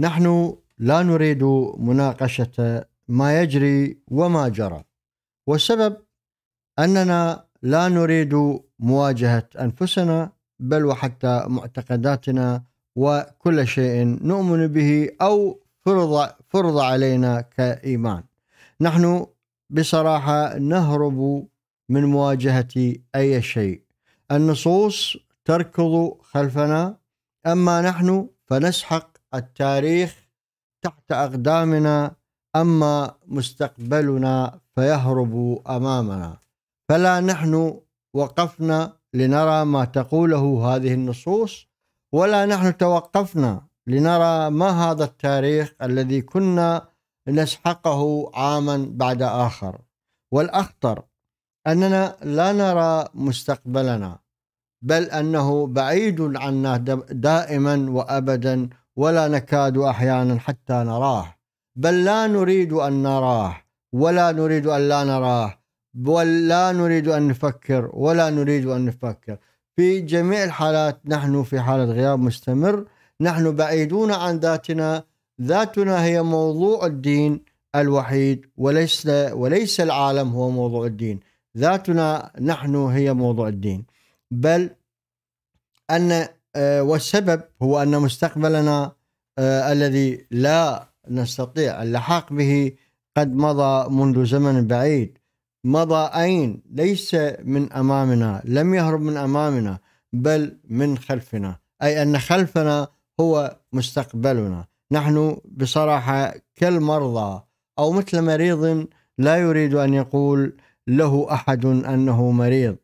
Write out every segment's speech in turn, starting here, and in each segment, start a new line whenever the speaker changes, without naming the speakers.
نحن لا نريد مناقشه ما يجري وما جرى والسبب اننا لا نريد مواجهه انفسنا بل وحتى معتقداتنا وكل شيء نؤمن به او فرض فرض علينا كايمان نحن بصراحه نهرب من مواجهه اي شيء النصوص تركض خلفنا اما نحن فنسحق التاريخ تحت أقدامنا أما مستقبلنا فيهرب أمامنا فلا نحن وقفنا لنرى ما تقوله هذه النصوص ولا نحن توقفنا لنرى ما هذا التاريخ الذي كنا نسحقه عاما بعد آخر والأخطر أننا لا نرى مستقبلنا بل أنه بعيد عنا دائما وأبدا ولا نكاد احيانا حتى نراه بل لا نريد ان نراه ولا نريد ان لا نراه ولا نريد ان نفكر ولا نريد ان نفكر في جميع الحالات نحن في حاله غياب مستمر نحن بعيدون عن ذاتنا ذاتنا هي موضوع الدين الوحيد وليس وليس العالم هو موضوع الدين ذاتنا نحن هي موضوع الدين بل ان آه، والسبب هو أن مستقبلنا آه، الذي لا نستطيع اللحاق به قد مضى منذ زمن بعيد مضى أين ليس من أمامنا لم يهرب من أمامنا بل من خلفنا أي أن خلفنا هو مستقبلنا نحن بصراحة كالمرضى أو مثل مريض لا يريد أن يقول له أحد أنه مريض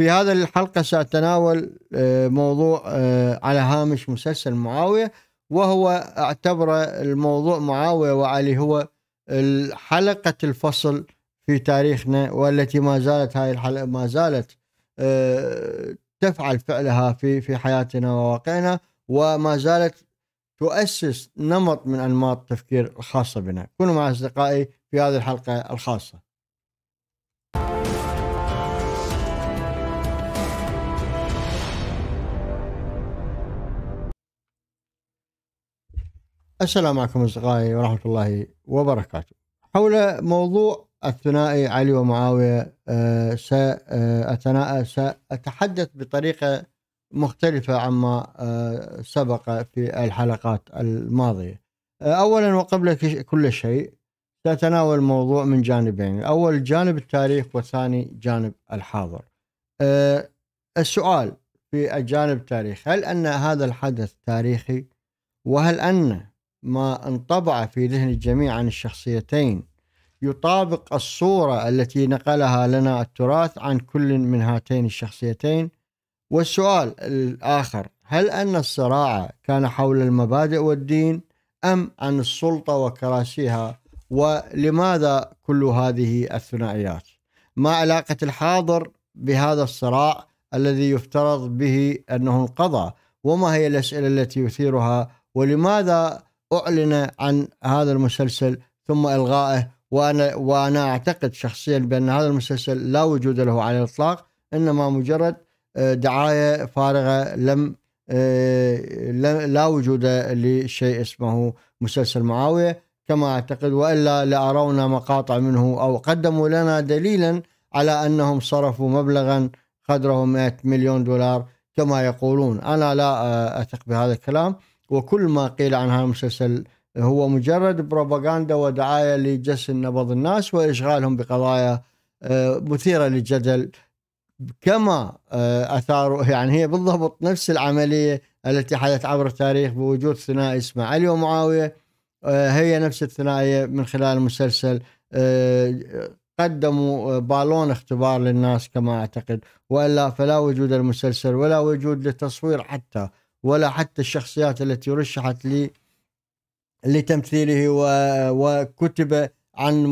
في هذه الحلقة سأتناول آه، موضوع آه، على هامش مسلسل معاوية وهو اعتبر الموضوع معاوية وعلي هو حلقة الفصل في تاريخنا والتي ما زالت هاي الحلقة ما زالت آه، تفعل فعلها في في حياتنا وواقعنا وما زالت تؤسس نمط من انماط التفكير الخاصه بنا كونوا مع اصدقائي في هذه الحلقه الخاصه السلام عليكم اصدقائي ورحمه الله وبركاته. حول موضوع الثنائي علي ومعاويه أه سأتنا... آه، آه، ساتحدث بطريقه مختلفه عما آه، سبق في الحلقات الماضيه. اولا وقبل كل شيء سأتناول الموضوع من جانبين، الاول جانب التاريخ والثاني جانب الحاضر. السؤال في الجانب التاريخي هل ان هذا الحدث تاريخي؟ وهل ان ما انطبع في ذهن الجميع عن الشخصيتين يطابق الصورة التي نقلها لنا التراث عن كل من هاتين الشخصيتين والسؤال الآخر هل أن الصراع كان حول المبادئ والدين أم عن السلطة وكراسيها ولماذا كل هذه الثنائيات ما علاقة الحاضر بهذا الصراع الذي يفترض به أنه انقضى وما هي الأسئلة التي يثيرها ولماذا اعلن عن هذا المسلسل ثم الغائه وانا وانا اعتقد شخصيا بان هذا المسلسل لا وجود له على الاطلاق انما مجرد آه، دعايه فارغه آه، لم لا وجود لشيء اسمه مسلسل معاويه كما اعتقد والا لارونا مقاطع منه او قدموا لنا دليلا على انهم صرفوا مبلغا قدره 100 مليون دولار كما يقولون انا لا آه، اثق بهذا الكلام وكل ما قيل عن هذا المسلسل هو مجرد بروباغندا ودعايه لجس نبض الناس واشغالهم بقضايا آه، مثيره للجدل كما آه، اثاروا يعني هي بالضبط نفس العمليه التي حدثت عبر التاريخ بوجود ثنائي اسمه علي ومعاويه آه، هي نفس الثنائيه من خلال المسلسل قدموا بالون اختبار للناس كما اعتقد والا فلا وجود المسلسل ولا وجود للتصوير حتى ولا حتى الشخصيات التي رشحت لي لتمثيله وكتب عن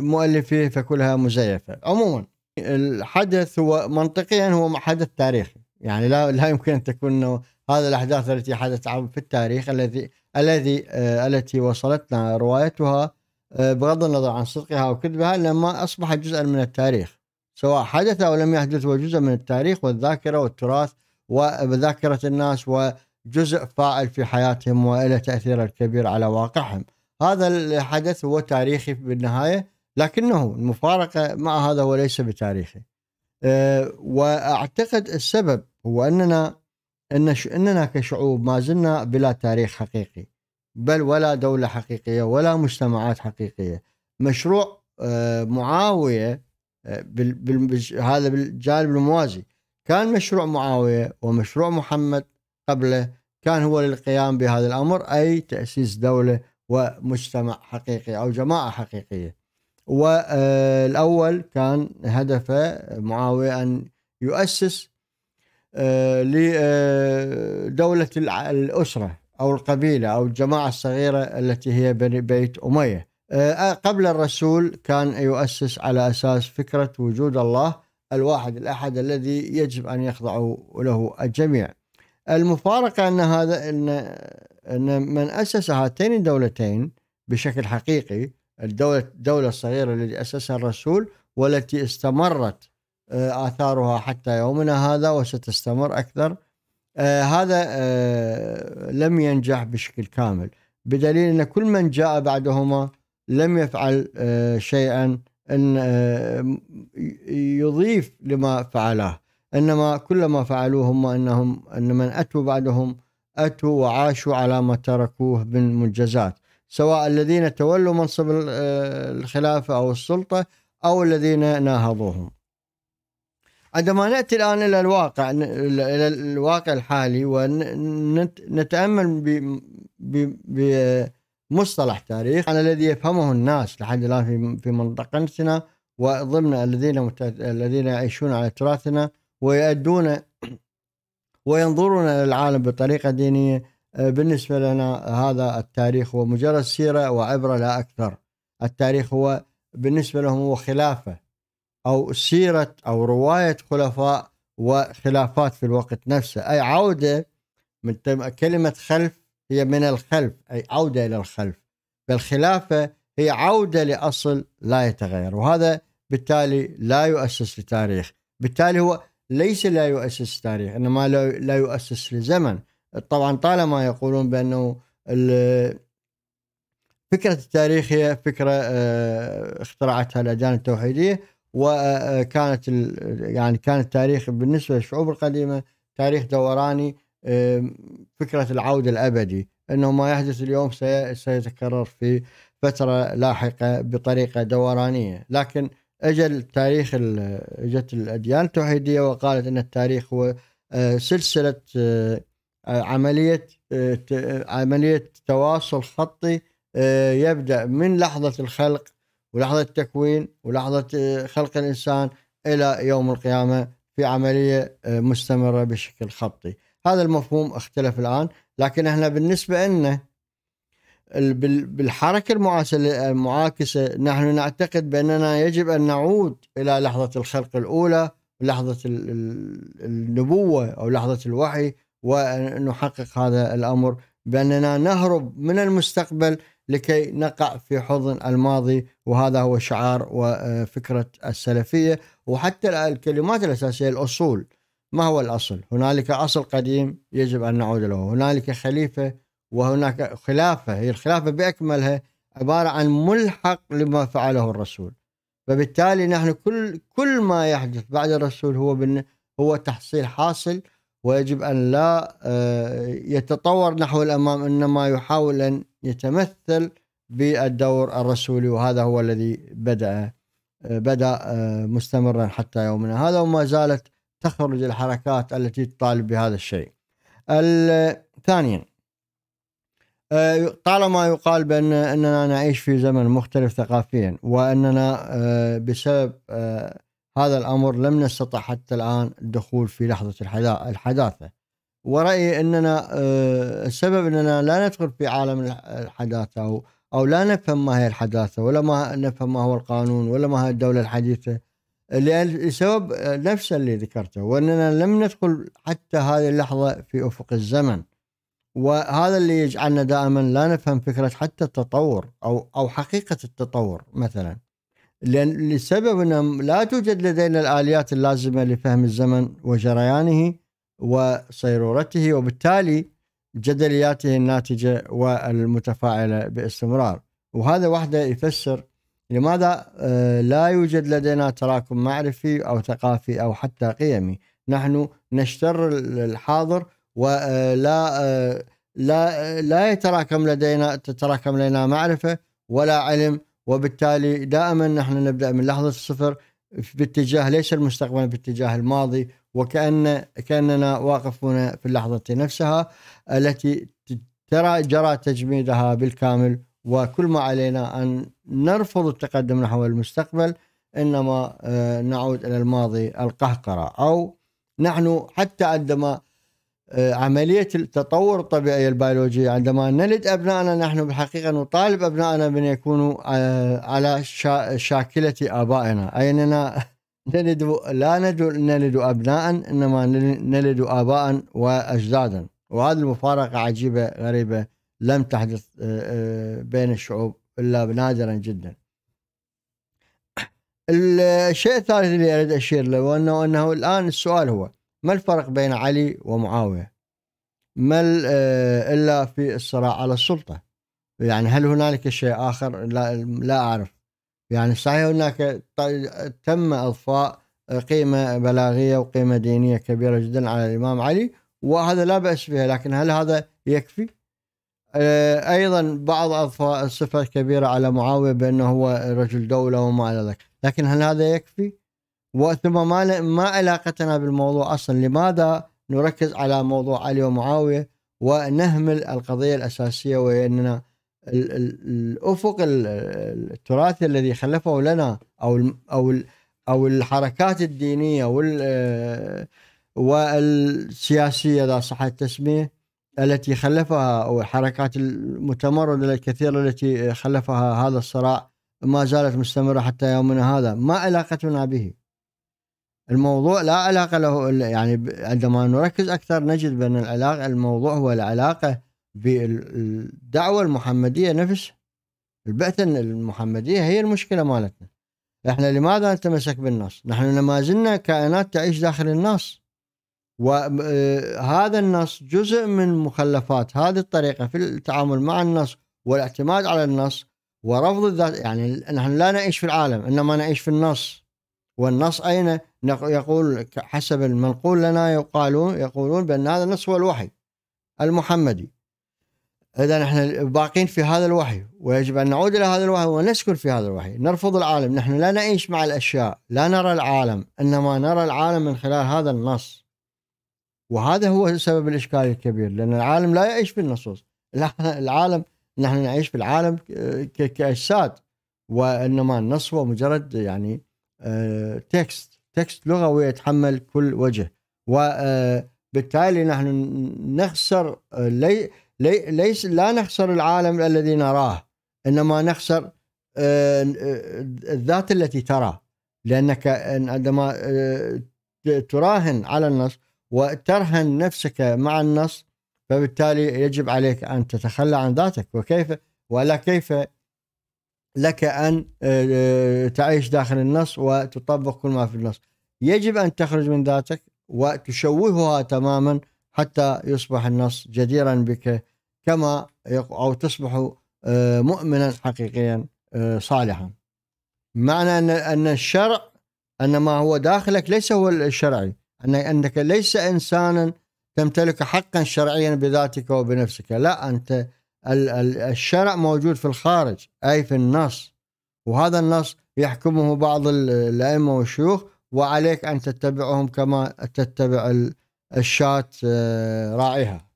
مؤلفه فكلها مزيفة عموما الحدث هو منطقيا هو حدث تاريخي يعني لا لا يمكن ان تكون هذا الاحداث التي حدثت في التاريخ الذي الذي آه، التي وصلتنا روايتها آه، بغض النظر عن صدقها او كذبها لما اصبحت جزءا من التاريخ سواء حدث او لم يحدث هو جزء من التاريخ والذاكره والتراث وبذاكرة الناس وجزء فاعل في حياتهم وإلى تأثير الكبير على واقعهم هذا الحدث هو تاريخي بالنهاية لكنه المفارقة مع هذا وليس بتاريخي أه وأعتقد السبب هو أننا إن أننا كشعوب ما زلنا بلا تاريخ حقيقي بل ولا دولة حقيقية ولا مجتمعات حقيقية مشروع أه معاوية آه، هذا بالجانب الموازي كان مشروع معاوية ومشروع محمد قبله كان هو للقيام بهذا الأمر أي تأسيس دولة ومجتمع حقيقي أو جماعة حقيقية والأول آه، كان هدفه معاوية أن يؤسس آه، لدولة آه، الأسرة أو القبيلة أو الجماعة الصغيرة التي هي بني بيت أمية قبل الرسول كان يؤسس على أساس فكرة وجود الله الواحد الأحد الذي يجب أن يخضع له الجميع المفارقة أن هذا أن, أن من أسس هاتين الدولتين بشكل حقيقي الدولة الدولة الصغيرة التي أسسها الرسول والتي استمرت آه، آثارها حتى يومنا هذا وستستمر أكثر آه، هذا آه، لم ينجح بشكل كامل بدليل أن كل من جاء بعدهما لم يفعل شيئا ان آه، يضيف لما فعله انما كل ما فعلوه هم انهم ان من اتوا بعدهم اتوا وعاشوا على ما تركوه من منجزات سواء الذين تولوا منصب آه، الخلافه او السلطه او الذين ناهضوهم. عندما ناتي الان الى الواقع الى الواقع الحالي ونتامل مصطلح تاريخ أنا الذي يفهمه الناس لحد الآن في في منطقتنا وضمن الذين الذين يعيشون على تراثنا ويؤدون وينظرون إلى العالم بطريقة دينية آه، بالنسبة لنا هذا التاريخ هو مجرد سيرة وعبرة لا أكثر التاريخ هو بالنسبة لهم هو خلافة أو سيرة أو رواية خلفاء وخلافات في الوقت نفسه أي عودة من كلمة خلف هي من الخلف أي عودة إلى الخلف فالخلافة هي عودة لأصل لا يتغير وهذا بالتالي لا يؤسس لتاريخ بالتالي هو ليس لا يؤسس تاريخ إنما لا يؤسس لزمن طبعا طالما يقولون بأنه فكرة التاريخ هي فكرة آه، اخترعتها الأديان التوحيدية وكانت آه، آه، يعني كان التاريخ بالنسبة للشعوب القديمة تاريخ دوراني فكرة العودة الأبدي أنه ما يحدث اليوم سيتكرر في فترة لاحقة بطريقة دورانية لكن أجل تاريخ اجت الأديان التوحيدية وقالت أن التاريخ هو آه، سلسلة آه، آه، عملية عملية تواصل خطي يبدأ من لحظة الخلق ولحظة التكوين ولحظة خلق الإنسان إلى يوم القيامة في عملية مستمرة بشكل خطي هذا المفهوم اختلف الآن لكن احنا بالنسبة لنا بالحركة المعاكسة المعاكسة نحن نعتقد بأننا يجب أن نعود إلى لحظة الخلق الأولى لحظة النبوة أو لحظة الوحي ونحقق هذا الأمر بأننا نهرب من المستقبل لكي نقع في حضن الماضي وهذا هو شعار وفكرة السلفية وحتى الكلمات الأساسية الأصول ما هو الأصل هنالك أصل قديم يجب أن نعود له هنالك خليفة وهناك خلافة هي الخلافة بأكملها عبارة عن ملحق لما فعله الرسول فبالتالي نحن كل كل ما يحدث بعد الرسول هو هو تحصيل حاصل ويجب ان لا آه، يتطور نحو الامام انما يحاول ان يتمثل بالدور الرسولي وهذا هو الذي بدا آه، بدا آه، مستمرا حتى يومنا هذا وما زالت تخرج الحركات التي تطالب بهذا الشيء ثانيا طالما يقال بأن أننا نعيش في زمن مختلف ثقافيا وأننا آه، بسبب آه، هذا الأمر لم نستطع حتى الآن الدخول في لحظة الحداثة ورأيي أننا آه، السبب أننا لا ندخل في عالم الحداثة أو أو لا نفهم ما هي الحداثة ولا ما نفهم ما هو القانون ولا ما هي الدولة الحديثة لسبب نفسه اللي ذكرته واننا لم ندخل حتى هذه اللحظه في افق الزمن وهذا اللي يجعلنا دائما لا نفهم فكره حتى التطور او او حقيقه التطور مثلا لان لسبب ان لا توجد لدينا الاليات اللازمه لفهم الزمن وجريانه وصيرورته وبالتالي جدلياته الناتجه والمتفاعله باستمرار وهذا وحده يفسر لماذا آه، لا يوجد لدينا تراكم معرفي أو ثقافي أو حتى قيمي نحن نشتر الحاضر ولا آه، آه، لا لا يتراكم لدينا تتراكم لنا معرفة ولا علم وبالتالي دائما نحن نبدأ من لحظة الصفر باتجاه ليس المستقبل باتجاه الماضي وكأن كأننا واقفون في اللحظة نفسها التي ترى جرى تجميدها بالكامل وكل ما علينا أن نرفض التقدم نحو المستقبل إنما آه، نعود إلى الماضي القهقرة أو نحن حتى عندما آه، عملية التطور الطبيعي البيولوجي عندما نلد أبنائنا نحن بالحقيقة نطالب أبنائنا بأن يكونوا آه، على شاكلة آبائنا أي أننا نلد لا نلد أبناء إنما نلد آباء وأجدادا وهذه المفارقة عجيبة غريبة لم تحدث آه، آه، بين الشعوب الا نادرا جدا. الشيء الثالث اللي اريد اشير له انه انه الان السؤال هو ما الفرق بين علي ومعاويه؟ ما آه، الا في الصراع على السلطه. يعني هل هنالك شيء اخر؟ لا, لا اعرف. يعني صحيح هناك تم اضفاء قيمه بلاغيه وقيمه دينيه كبيره جدا على الامام علي وهذا لا باس فيها لكن هل هذا يكفي؟ آه، ايضا بعض اضفاء الصفه الكبيره على معاويه بانه هو رجل دوله وما الى ذلك، لكن هل هذا يكفي؟ وثم ما ما علاقتنا بالموضوع اصلا؟ لماذا نركز على موضوع علي ومعاويه ونهمل القضيه الاساسيه وهي اننا الافق التراثي الذي خلفه لنا او او او الحركات الدينيه وال آه، والسياسيه اذا صح التسميه التي خلفها أو الحركات المتمردة الكثيرة التي خلفها هذا الصراع ما زالت مستمرة حتى يومنا هذا ما علاقتنا به الموضوع لا علاقة له يعني عندما نركز أكثر نجد بأن العلاقة الموضوع هو العلاقة بالدعوة المحمدية نفسها البعثة المحمدية هي المشكلة مالتنا احنا لماذا نتمسك بالنص نحن لما زلنا كائنات تعيش داخل النص وهذا آه، النص جزء من مخلفات هذه الطريقه في التعامل مع النص والاعتماد على النص ورفض الذات يعني نحن لا نعيش في العالم انما نعيش في النص والنص اين يقول حسب المنقول لنا يقالون يقولون بان هذا النص هو الوحي المحمدي اذا نحن باقين في هذا الوحي ويجب ان نعود الى هذا الوحي ونسكن في هذا الوحي نرفض العالم نحن لا نعيش مع الاشياء لا نرى العالم انما نرى العالم من خلال هذا النص وهذا هو سبب الاشكال الكبير لان العالم لا يعيش بالنصوص العالم نحن نعيش في العالم كاجساد وانما النص هو مجرد يعني آه، تكست تكست لغوي يتحمل كل وجه وبالتالي آه، نحن نخسر آه، لي لي ليس لا نخسر العالم الذي نراه انما نخسر الذات التي ترى لانك عندما تراهن على النص وترهن نفسك مع النص فبالتالي يجب عليك أن تتخلى عن ذاتك وكيف ولا كيف لك أن آه، آه، تعيش داخل النص وتطبق كل ما في النص يجب أن تخرج من ذاتك وتشوهها تماما حتى يصبح النص جديرا بك كما أو تصبح آه، مؤمنا حقيقيا صالحا معنى أن الشرع أن ما هو داخلك ليس هو الشرعي أن أنك ليس إنسانا تمتلك حقا شرعيا بذاتك وبنفسك لا أنت الشرع موجود في الخارج أي في النص وهذا النص يحكمه بعض الأئمة والشيوخ وعليك أن تتبعهم كما تتبع الشاة آه، راعيها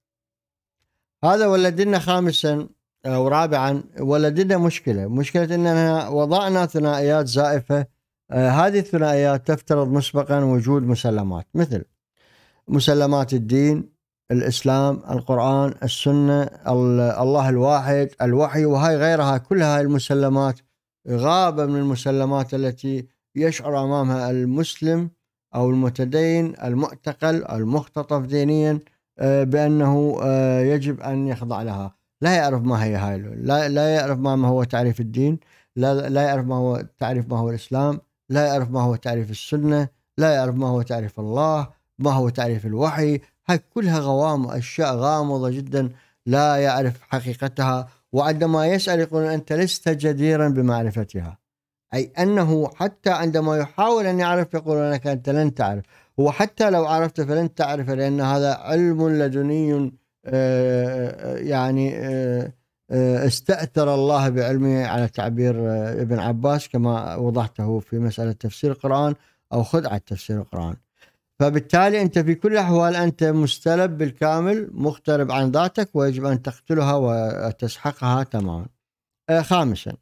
هذا ولدنا خامسا أو آه، رابعا ولدنا مشكلة مشكلة أننا وضعنا ثنائيات زائفة آه، هذه الثنائيات تفترض مسبقا وجود مسلمات مثل مسلمات الدين الاسلام القران السنه الله الواحد الوحي وهي غيرها كل هذه المسلمات غابه من المسلمات التي يشعر امامها المسلم او المتدين المعتقل المختطف دينيا آه، بانه آه، يجب ان يخضع لها لا يعرف ما هي هاي لا, لا يعرف ما هو تعريف الدين لا, لا يعرف ما هو تعريف ما هو الاسلام لا يعرف ما هو تعريف السنة لا يعرف ما هو تعريف الله ما هو تعريف الوحي هاي كلها غوام أشياء غامضة جدا لا يعرف حقيقتها وعندما يسأل يقول أنت لست جديرا بمعرفتها أي أنه حتى عندما يحاول أن يعرف يقول لك أنت لن تعرف وحتى لو عرفت فلن تعرف لأن هذا علم لدني آه، آه، يعني آه، آه، استأثر الله بعلمه على تعبير آه، ابن عباس كما وضحته في مسألة تفسير القرآن أو خدعة تفسير القرآن فبالتالي أنت في كل الأحوال أنت مستلب بالكامل مغترب عن ذاتك ويجب أن تقتلها وتسحقها تماما آه، خامسا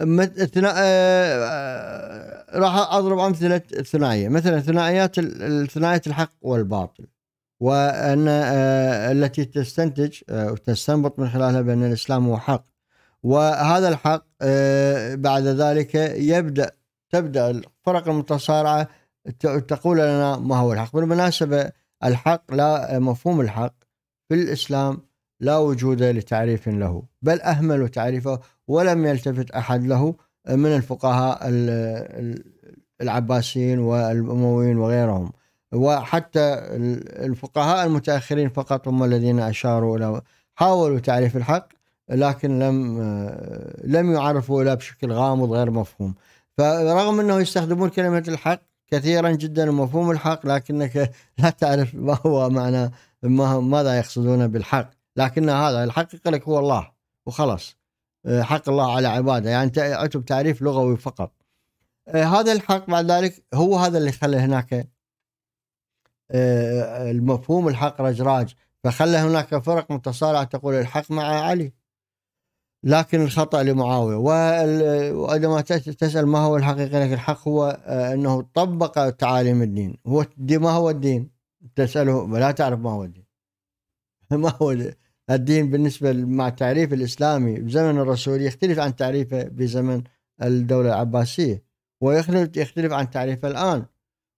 اثناء راح اضرب امثله ثنائيه مثلا ثنائيات ثنائيه الحق والباطل وأن آه، التي تستنتج آه، وتستنبط من خلالها بأن الإسلام هو حق وهذا الحق آه، بعد ذلك يبدأ تبدأ الفرق المتصارعة تقول لنا ما هو الحق بالمناسبة الحق لا مفهوم الحق في الإسلام لا وجود لتعريف له بل أهملوا تعريفه ولم يلتفت أحد له من الفقهاء العباسيين والأمويين وغيرهم وحتى الفقهاء المتاخرين فقط هم الذين اشاروا الى حاولوا تعريف الحق لكن لم لم يعرفوا الا بشكل غامض غير مفهوم فرغم انه يستخدمون كلمه الحق كثيرا جدا ومفهوم الحق لكنك لا تعرف ما هو معنى ما ماذا يقصدون بالحق لكن هذا الحق يقول لك هو الله وخلاص حق الله على عباده يعني انت تعريف لغوي فقط هذا الحق بعد ذلك هو هذا اللي خلى هناك آه، المفهوم الحق رجراج فخلى هناك فرق متصارعة تقول الحق مع علي لكن الخطأ لمعاوية وعندما تسأل ما هو الحقيقة لك الحق هو آه، أنه طبق تعاليم الدين هو ما هو الدين تسأله لا تعرف ما هو الدين ما هو الدين بالنسبة مع التعريف الإسلامي بزمن الرسول يختلف عن تعريفه بزمن الدولة العباسية ويختلف يختلف عن تعريفه الآن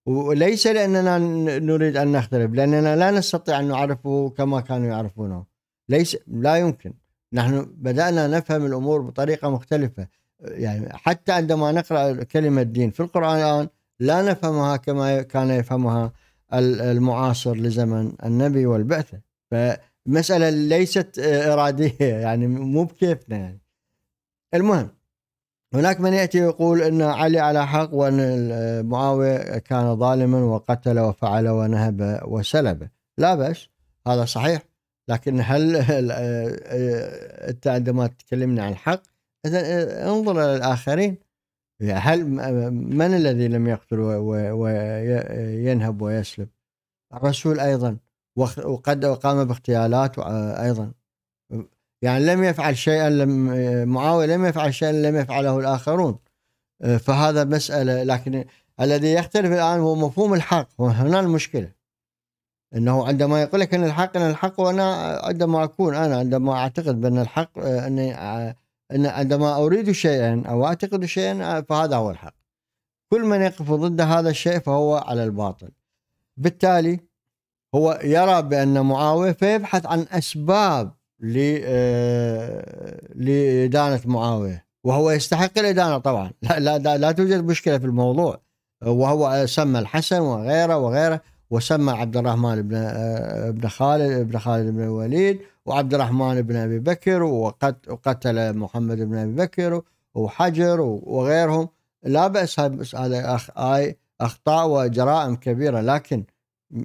وليس لأننا نريد أن نختلف لأننا لا نستطيع أن نعرفه كما كانوا يعرفونه ليس لا يمكن نحن بدأنا نفهم الأمور بطريقة مختلفة يعني حتى عندما نقرأ كلمة دين في القرآن الآن لا نفهمها كما كان يفهمها المعاصر لزمن النبي والبعثة فمسألة ليست إرادية يعني مو بكيفنا يعني المهم هناك من ياتي يقول ان علي على حق وان معاويه كان ظالما وقتل وفعل ونهب وسلب لا بس هذا صحيح لكن هل انت عندما تكلمنا عن الحق انظر الى الاخرين هل من الذي لم يقتل وينهب ويسلب الرسول ايضا وقد قام باغتيالات ايضا يعني لم يفعل شيئا لم معاوية لم يفعل شيئا لم يفعله الآخرون آه، فهذا مسألة لكن الذي يختلف الآن هو مفهوم الحق وهنا المشكلة أنه عندما يقول لك أن الحق أن الحق وأنا عندما أكون أنا عندما أعتقد بأن الحق آه، أني آه، أن عندما أريد شيئا أو أعتقد شيئا فهذا هو الحق كل من يقف ضد هذا الشيء فهو على الباطل بالتالي هو يرى بأن معاوية فيبحث عن أسباب لإدانة آه، معاوية وهو يستحق الإدانة طبعا لا, لا, لا توجد مشكلة في الموضوع وهو سمى الحسن وغيره وغيره وسمى عبد الرحمن بن ابن آه، خالد ابن خالد بن الوليد وعبد الرحمن بن ابي بكر وقتل محمد بن ابي بكر وحجر وغيرهم لا باس هذا اخطاء وجرائم كبيره لكن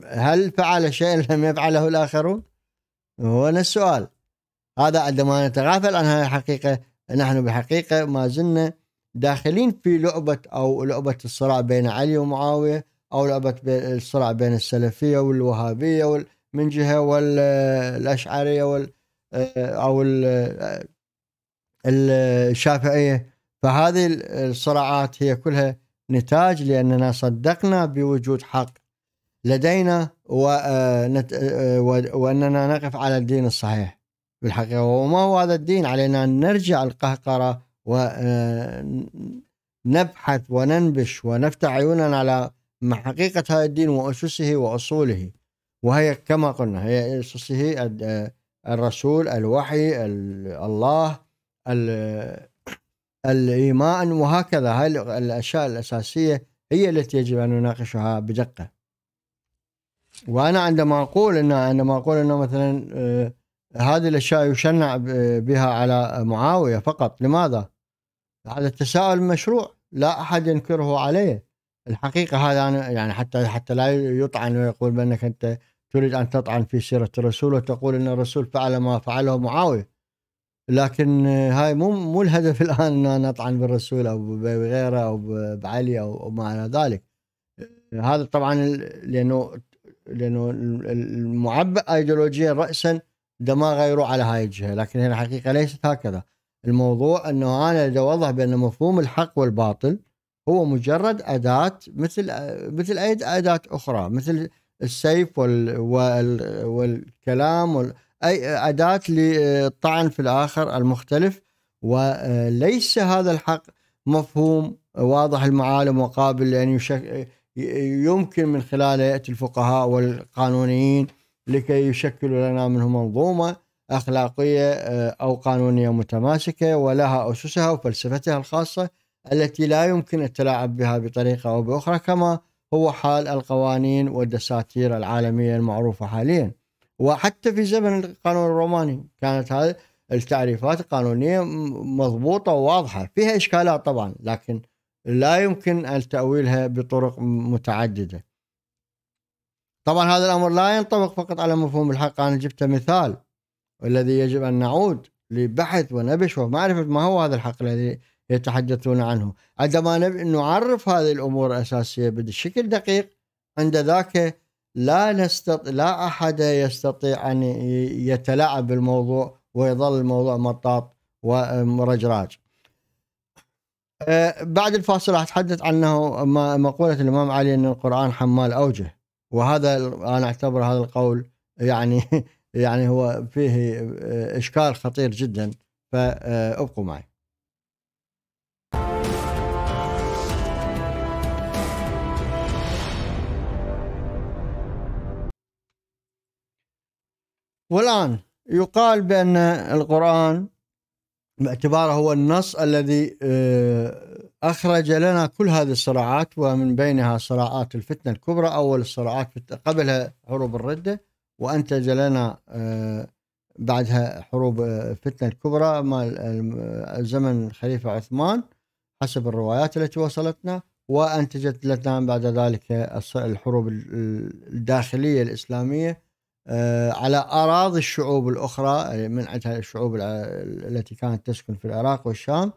هل فعل شيء لم يفعله الاخرون؟ هو السؤال هذا عندما نتغافل عن هذه الحقيقة نحن بحقيقة ما زلنا داخلين في لعبة أو لعبة الصراع بين علي ومعاوية أو لعبة الصراع بين السلفية والوهابية من جهة والأشعرية وال آه، أو آه، الشافعية فهذه الصراعات هي كلها نتاج لأننا صدقنا بوجود حق لدينا آه، وأننا نقف على الدين الصحيح بالحقيقة وما هو هذا الدين علينا أن نرجع القهقرة ونبحث آه، وننبش ونفتح عيوننا على حقيقة هذا الدين وأسسه وأصوله وهي كما قلنا هي أسسه آه، الرسول الوحي الله الإيمان وهكذا هاي الأشياء الأساسية هي التي يجب أن نناقشها بدقة وأنا عندما أقول أن عندما أقول أنه مثلا آه، هذه الاشياء يشنع بها على معاويه فقط لماذا؟ هذا التساؤل مشروع لا احد ينكره عليه الحقيقه هذا أنا يعني حتى حتى لا يطعن ويقول بانك انت تريد ان تطعن في سيره الرسول وتقول ان الرسول فعل ما فعله معاويه لكن هاي مو مو الهدف الان ان نطعن بالرسول او بغيره او بعلي او ما الى ذلك هذا طبعا لانه لانه المعبئ ايديولوجيا راسا ما غيروه على هاي الجهه لكن هي الحقيقه ليست هكذا الموضوع انه انا اذا اوضح بان مفهوم الحق والباطل هو مجرد اداه مثل مثل اي اداه اخرى مثل السيف وال وال والكلام وال اي اداه للطعن في الاخر المختلف وليس هذا الحق مفهوم واضح المعالم وقابل لان يعني يمكن من خلاله ياتي الفقهاء والقانونيين لكي يشكلوا لنا منه منظومة أخلاقية آه، أو قانونية متماسكة ولها أسسها وفلسفتها الخاصة التي لا يمكن التلاعب بها بطريقة أو بأخرى كما هو حال القوانين والدساتير العالمية المعروفة حاليا وحتى في زمن القانون الروماني كانت هذه التعريفات القانونية مضبوطة وواضحة فيها إشكالات طبعا لكن لا يمكن التأويلها بطرق متعددة طبعا هذا الامر لا ينطبق فقط على مفهوم الحق انا جبت مثال والذي يجب ان نعود لبحث ونبش ومعرفه ما هو هذا الحق الذي يتحدثون عنه عندما نعرف هذه الامور الاساسيه بشكل دقيق عند ذاك لا نستط... لا احد يستطيع ان يتلاعب بالموضوع ويظل الموضوع مطاط ومرجراج. أه، بعد الفاصل راح اتحدث عنه مقوله الامام علي ان القران حمال اوجه وهذا انا اعتبر هذا القول يعني يعني هو فيه آه، اشكال خطير جدا فابقوا معي والآن يقال بأن القرآن باعتباره هو النص الذي آه، أخرج لنا كل هذه الصراعات ومن بينها صراعات الفتنة الكبرى أول الصراعات قبلها حروب الردة وأنتج لنا آه، بعدها حروب آه، الفتنة الكبرى زمن الخليفة عثمان حسب الروايات التي وصلتنا وأنتجت لنا بعد ذلك الحروب الداخلية الإسلامية آه، على أراضي الشعوب الأخرى يعني من عندها الشعوب التي كانت تسكن في العراق والشام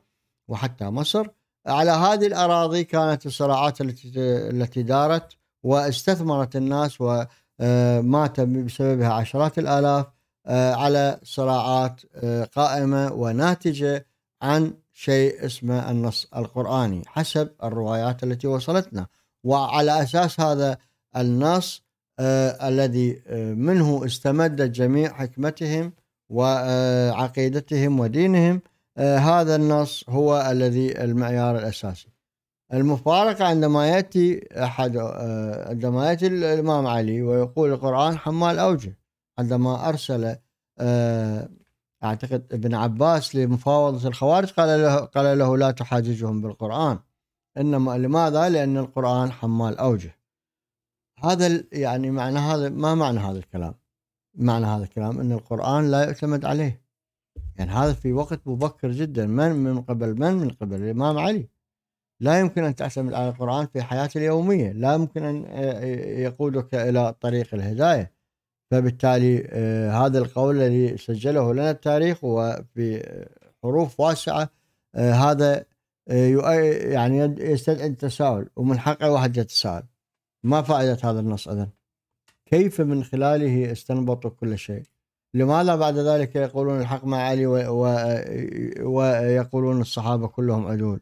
وحتى مصر على هذه الأراضي كانت الصراعات التي التي دارت واستثمرت الناس ومات آه، بسببها عشرات الآلاف آه، على صراعات قائمة وناتجة عن شيء اسمه النص القرآني حسب الروايات التي وصلتنا وعلى أساس هذا النص آه، الذي آه، منه استمدت جميع حكمتهم وعقيدتهم آه، ودينهم هذا النص هو الذي المعيار الأساسي المفارقة عندما يأتي أحد عندما يأتي الإمام علي ويقول القرآن حمال أوجه عندما أرسل أعتقد ابن عباس لمفاوضة الخوارج قال له, قال له لا تحاججهم بالقرآن إنما لماذا؟ لأن القرآن حمال أوجه هذا يعني معنى هذا ما معنى هذا الكلام معنى هذا الكلام ان القران لا يعتمد عليه يعني هذا في وقت مبكر جدا من من قبل من من قبل الامام علي لا يمكن ان تعتمد على القران في حياتي اليوميه لا يمكن ان آه، آه، يقودك الى طريق الهدايه فبالتالي آه، هذا القول الذي سجله لنا التاريخ وفي حروف واسعه هذا يعني يستدعي التساؤل ومن حق الواحد يتساءل ما فائدة هذا النص إذن كيف من خلاله استنبطوا كل شيء لماذا بعد ذلك يقولون الحق مع علي ويقولون الصحابة كلهم عدول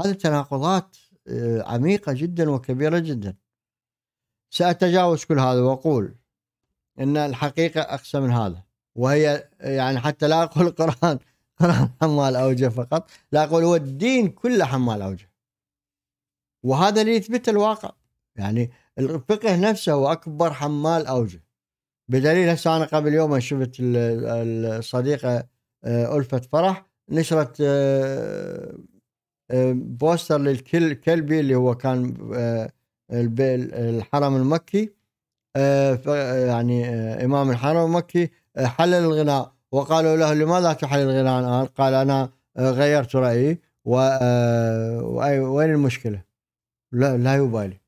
هذه تناقضات آه، عميقة جدا وكبيرة جدا سأتجاوز كل هذا وأقول أن الحقيقة أقسى من هذا وهي يعني حتى لا أقول القرآن قرآن حمال أوجه فقط لا أقول هو الدين كله حمال أوجه وهذا اللي يثبت الواقع يعني الفقه نفسه هو اكبر حمال اوجه بدليل هسه انا قبل يوم شفت الصديقه آه، الفه فرح نشرت آه، آه، بوستر للكل كلبي اللي هو كان الحرم المكي يعني امام الحرم المكي حلل الغناء وقالوا له لماذا تحلل الغناء الان؟ قال انا غيرت رايي وين المشكله؟ لا لا يبالي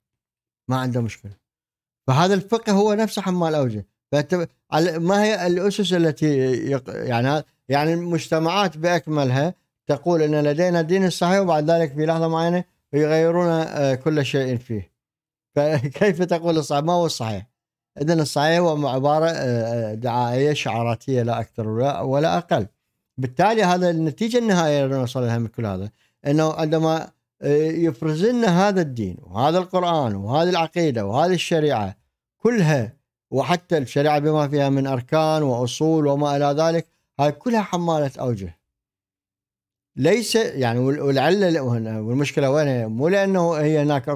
ما عنده مشكله فهذا الفقه هو نفسه حمال اوجه فأنت ما هي الاسس التي يعني يعني المجتمعات باكملها تقول ان لدينا الدين الصحيح وبعد ذلك في لحظه معينه يغيرون آه، كل شيء فيه فكيف تقول الصحيح ما هو الصحيح اذا الصحيح هو عباره آه، آه، دعائيه شعاراتيه لا اكثر ولا, ولا اقل بالتالي هذا النتيجه النهائيه اللي نوصل لها من كل هذا انه عندما يفرز لنا هذا الدين وهذا القرآن وهذه العقيدة وهذه الشريعة كلها وحتى الشريعة بما فيها من أركان وأصول وما إلى ذلك هاي كلها حمالة أوجه ليس يعني والعلة والمشكلة وين مو لأنه هي هناك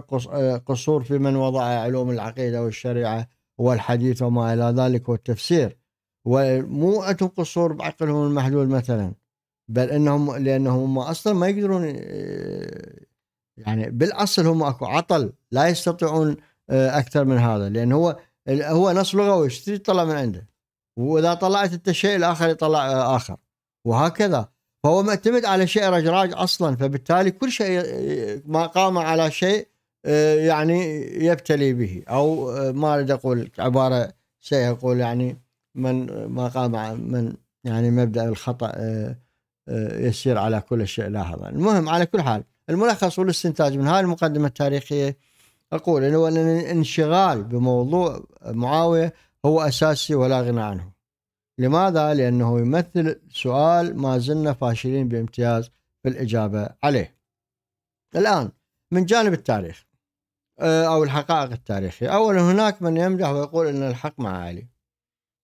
قصور في من وضع علوم العقيدة والشريعة والحديث وما إلى ذلك والتفسير ومو أتوا قصور بعقلهم المحلول مثلا بل انهم لانهم اصلا ما يقدرون آه، يعني بالاصل هم اكو عطل لا يستطيعون آه، اكثر من هذا لان هو هو نص لغوي ايش تطلع من عنده واذا طلعت انت شيء الاخر يطلع آه، اخر وهكذا فهو معتمد على شيء رجراج اصلا فبالتالي كل شيء آه، ما قام على شيء يعني يبتلي به او ما اريد اقول عباره سيقول يعني من ما قام من يعني مبدا الخطا يسير على كل شيء لاحظ المهم على كل حال الملخص والاستنتاج من هذه المقدمة التاريخية أقول أنه أن الانشغال بموضوع معاوية هو أساسي ولا غنى عنه لماذا؟ لأنه يمثل سؤال ما زلنا فاشلين بامتياز في الإجابة عليه الآن من جانب التاريخ آه، أو الحقائق التاريخية أولا هناك من يمدح ويقول أن الحق مع علي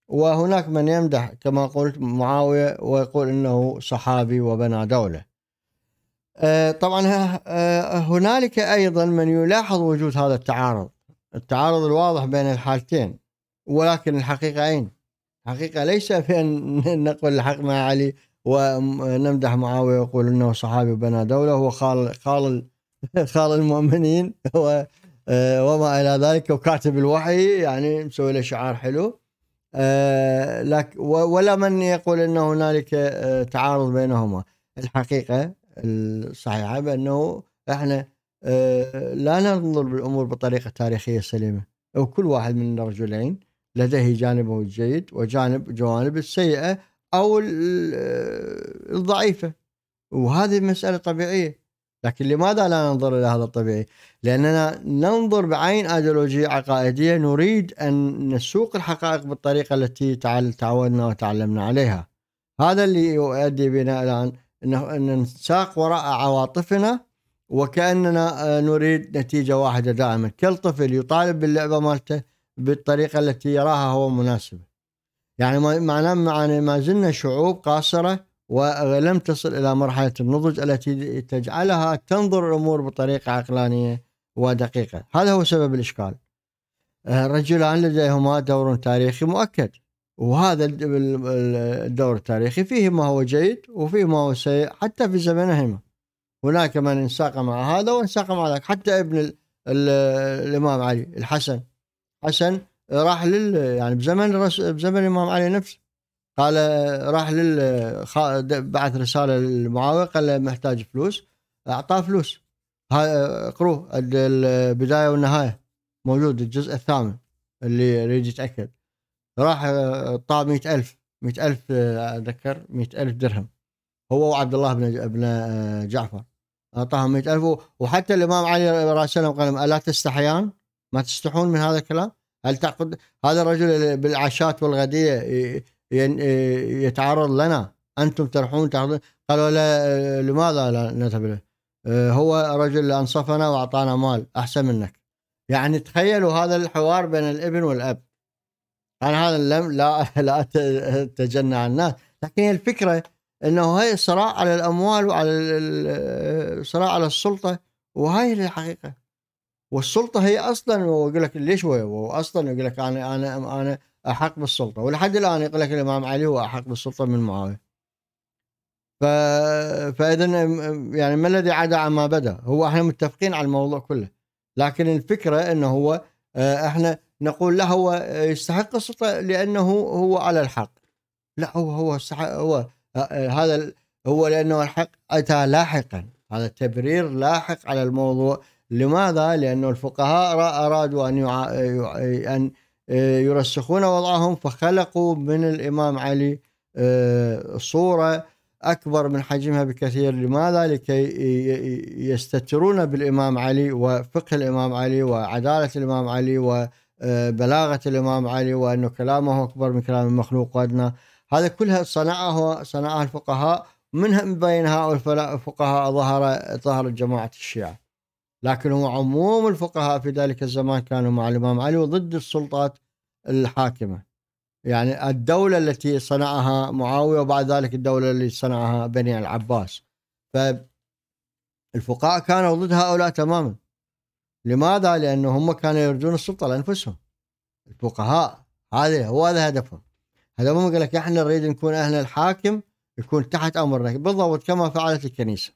وهناك من يمدح كما قلت معاوية ويقول أنه صحابي وبنى دولة آه، طبعا آه، هنالك ايضا من يلاحظ وجود هذا التعارض التعارض الواضح بين الحالتين ولكن الحقيقه اين؟ الحقيقه ليس في ان نقول الحق مع علي ونمدح معاويه ويقول انه صحابي بنى دوله هو خال خال خال المؤمنين آه، وما الى ذلك وكاتب الوحي يعني مسوي له شعار حلو لك ولا من يقول ان هنالك تعارض بينهما الحقيقه الصحيحه بانه احنا آه، لا ننظر بالامور بطريقه تاريخيه سليمه وكل واحد من الرجلين لديه جانبه الجيد وجانب جوانب السيئه او آه، الضعيفه وهذه مساله طبيعيه لكن لماذا لا ننظر الى هذا الطبيعي؟ لاننا ننظر بعين ايديولوجيه عقائديه نريد ان نسوق الحقائق بالطريقه التي تعودنا وتعلمنا عليها. هذا اللي يؤدي بنا الان انه أن نساق وراء عواطفنا وكأننا آه، نريد نتيجة واحدة دائما كل طفل يطالب باللعبة مالته بالطريقة التي يراها هو مناسبة يعني معناه ما زلنا شعوب قاصرة ولم تصل إلى مرحلة النضج التي تجعلها تنظر الأمور بطريقة عقلانية ودقيقة هذا هو سبب الإشكال الرجلان آه، لديهما دور تاريخي مؤكد وهذا الدور التاريخي فيه ما هو جيد وفيه ما هو سيء حتى في زمنهما هناك من انساق مع هذا وانساق مع ذاك حتى ابن الـ الـ الامام علي الحسن حسن راح لل يعني بزمن بزمن الامام علي نفسه قال راح لل بعث رساله لمعاويه قال له محتاج فلوس اعطاه فلوس اقروه البدايه والنهايه موجود الجزء الثامن اللي يريد يتاكد راح آه، طاع مئة ألف مئة ألف أتذكر آه، مئة ألف درهم هو وعبد الله بن بن آه، جعفر أعطاهم مئة ألف وحتى الإمام علي رضي الله قال ألا تستحيان ما تستحون من هذا الكلام هل تعقد هذا الرجل بالعشات والغدية يتعرض لنا أنتم ترحون تعرضون قالوا لا لماذا لا نذهب له هو رجل أنصفنا وأعطانا مال أحسن منك يعني تخيلوا هذا الحوار بين الابن والأب انا هذا لم لا لا اتجنى على الناس لكن هي الفكره انه هي صراع على الاموال وعلى صراع على السلطه وهاي الحقيقه والسلطه هي اصلا يقول لك ليش هو اصلا يقول لك انا انا انا احق بالسلطه ولحد الان يقول لك الامام علي هو احق بالسلطه من معاويه ف... فاذا يعني ما الذي عدا عما بدا هو احنا متفقين على الموضوع كله لكن الفكره انه هو آه، احنا نقول لا هو يستحق السلطه لانه هو على الحق لا هو هو هو آه، آه، هذا هو لانه الحق اتى لاحقا هذا التبرير لاحق على الموضوع لماذا؟ لانه الفقهاء ارادوا ان ان آه، يرسخون وضعهم فخلقوا من الامام علي صوره اكبر من حجمها بكثير لماذا؟ لكي يستترون بالامام علي وفقه الامام علي وعداله الامام علي و بلاغة الإمام علي وأنه كلامه أكبر من كلام المخلوق وأدنى هذا كلها صنعه صنعها الفقهاء من بين هؤلاء الفقهاء ظهر ظهرت جماعة الشيعة لكن هو عموم الفقهاء في ذلك الزمان كانوا مع الإمام علي وضد السلطات الحاكمة يعني الدولة التي صنعها معاوية وبعد ذلك الدولة اللي صنعها بني العباس فالفقهاء كانوا ضد هؤلاء تماما لماذا؟ لأنه هم كانوا يرجون السلطة لأنفسهم الفقهاء هذا هو هذا هدفهم هدفهم يقول لك احنا نريد نكون اهل الحاكم يكون تحت امرنا بالضبط كما فعلت الكنيسه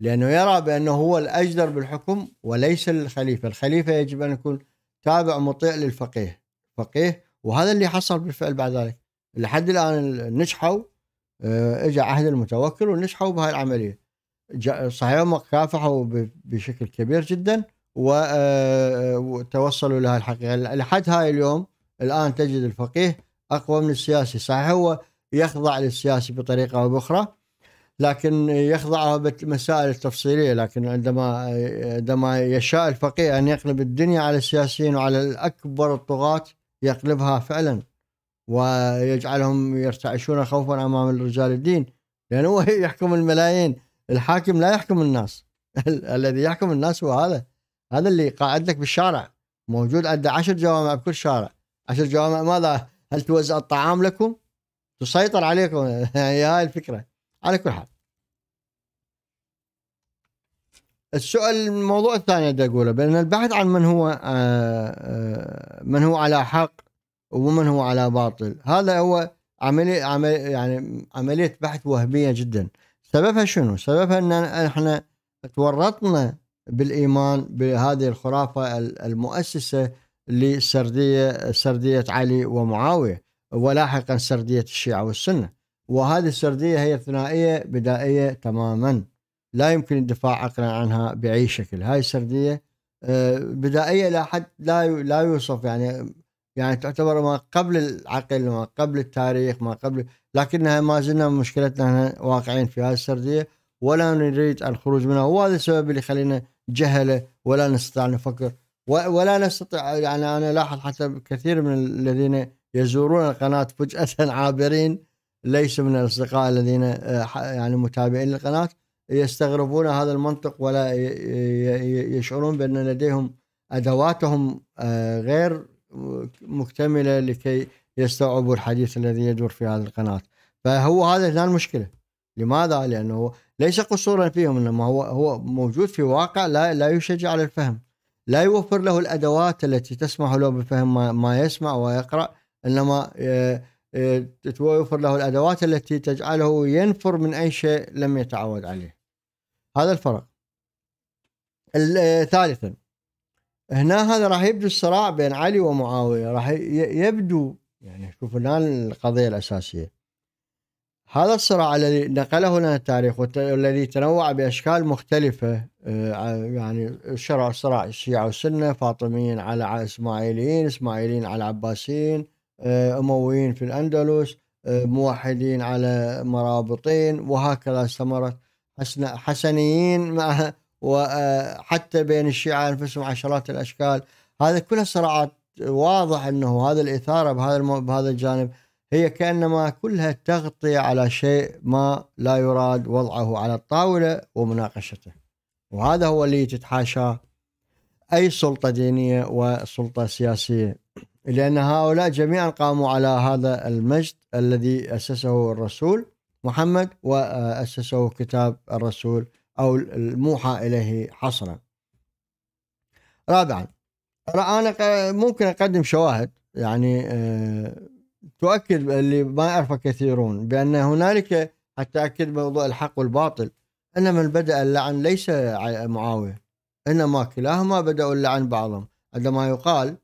لانه يرى بانه هو الاجدر بالحكم وليس الخليفه، الخليفه يجب ان يكون تابع مطيع للفقيه، فقيه وهذا اللي حصل بالفعل بعد ذلك لحد الان نجحوا آه، اجى عهد المتوكل ونجحوا بهاي العمليه. صحيح هم كافحوا بشكل كبير جدا وتوصلوا آه، لها الحقيقه لحد هاي اليوم الان تجد الفقيه اقوى من السياسي صحيح هو يخضع للسياسي بطريقه او باخرى لكن يخضعها بالمسائل التفصيليه لكن عندما عندما يشاء الفقيه ان يقلب الدنيا على السياسيين وعلى الاكبر الطغاه يقلبها فعلا ويجعلهم يرتعشون خوفا امام رجال الدين لانه هو يحكم الملايين الحاكم لا يحكم الناس الذي يحكم الناس هو هذا هذا اللي قاعد لك بالشارع موجود عنده عشر جوامع بكل شارع عشر جوامع ماذا هل توزع الطعام لكم تسيطر عليكم هي هاي الفكرة على كل حال السؤال الموضوع الثاني بدي اقوله بان البحث عن من هو آه، آه، من هو على حق ومن هو على باطل هذا هو عملية عمل يعني عملية بحث وهمية جدا سببها شنو؟ سببها ان احنا تورطنا بالايمان بهذه الخرافه المؤسسه لسرديه سرديه علي ومعاويه ولاحقا سرديه الشيعه والسنه وهذه السرديه هي ثنائيه بدائيه تماما لا يمكن الدفاع عقلا عنها باي شكل هاي السرديه آه، بدائيه لا حد لا لا يوصف يعني يعني تعتبر ما قبل العقل ما قبل التاريخ ما قبل لكنها ما زلنا مشكلتنا واقعين في هذه السرديه ولا نريد الخروج منها وهذا السبب اللي خلينا جهله ولا نستطيع أن نفكر ولا نستطيع يعني انا لاحظ حتى كثير من الذين يزورون القناه فجاه عابرين ليسوا من الاصدقاء الذين آه، يعني متابعين للقناه يستغربون هذا المنطق ولا يشعرون بان لديهم ادواتهم آه، غير مكتمله لكي يستوعبوا الحديث الذي يدور في هذه القناه فهو هذا المشكله لماذا؟ لانه ليس قصورا فيهم انما هو هو موجود في واقع لا لا يشجع على الفهم لا يوفر له الادوات التي تسمح له بفهم ما, ما يسمع ويقرا انما توفر آه، آه، له الادوات التي تجعله ينفر من اي شيء لم يتعود عليه. هذا الفرق. آه، ثالثا هنا هذا راح يبدو الصراع بين علي ومعاويه راح يبدو يعني شوف الان القضيه الاساسيه هذا الصراع الذي نقله لنا التاريخ والذي تنوع بأشكال مختلفة آه، يعني شرع صراع الشيعة والسنة فاطميين على إسماعيليين إسماعيليين على عباسيين آه، أمويين في الأندلس آه، موحدين على مرابطين وهكذا استمرت حسنيين مع وحتى بين الشيعة أنفسهم عشرات الأشكال هذا كلها صراعات واضح أنه هذا الإثارة بهذا بهذا الجانب هي كانما كلها تغطي على شيء ما لا يراد وضعه على الطاوله ومناقشته وهذا هو اللي تتحاشاه اي سلطه دينيه وسلطه سياسيه لان هؤلاء جميعا قاموا على هذا المجد الذي اسسه الرسول محمد واسسه كتاب الرسول او الموحى اليه حصرا. رابعا انا ممكن اقدم شواهد يعني آه، تؤكد اللي ما يعرفه كثيرون بأن هنالك حتى أكد موضوع الحق والباطل أن من بدأ اللعن ليس معاوية إنما كلاهما بدأوا اللعن بعضهم عندما يقال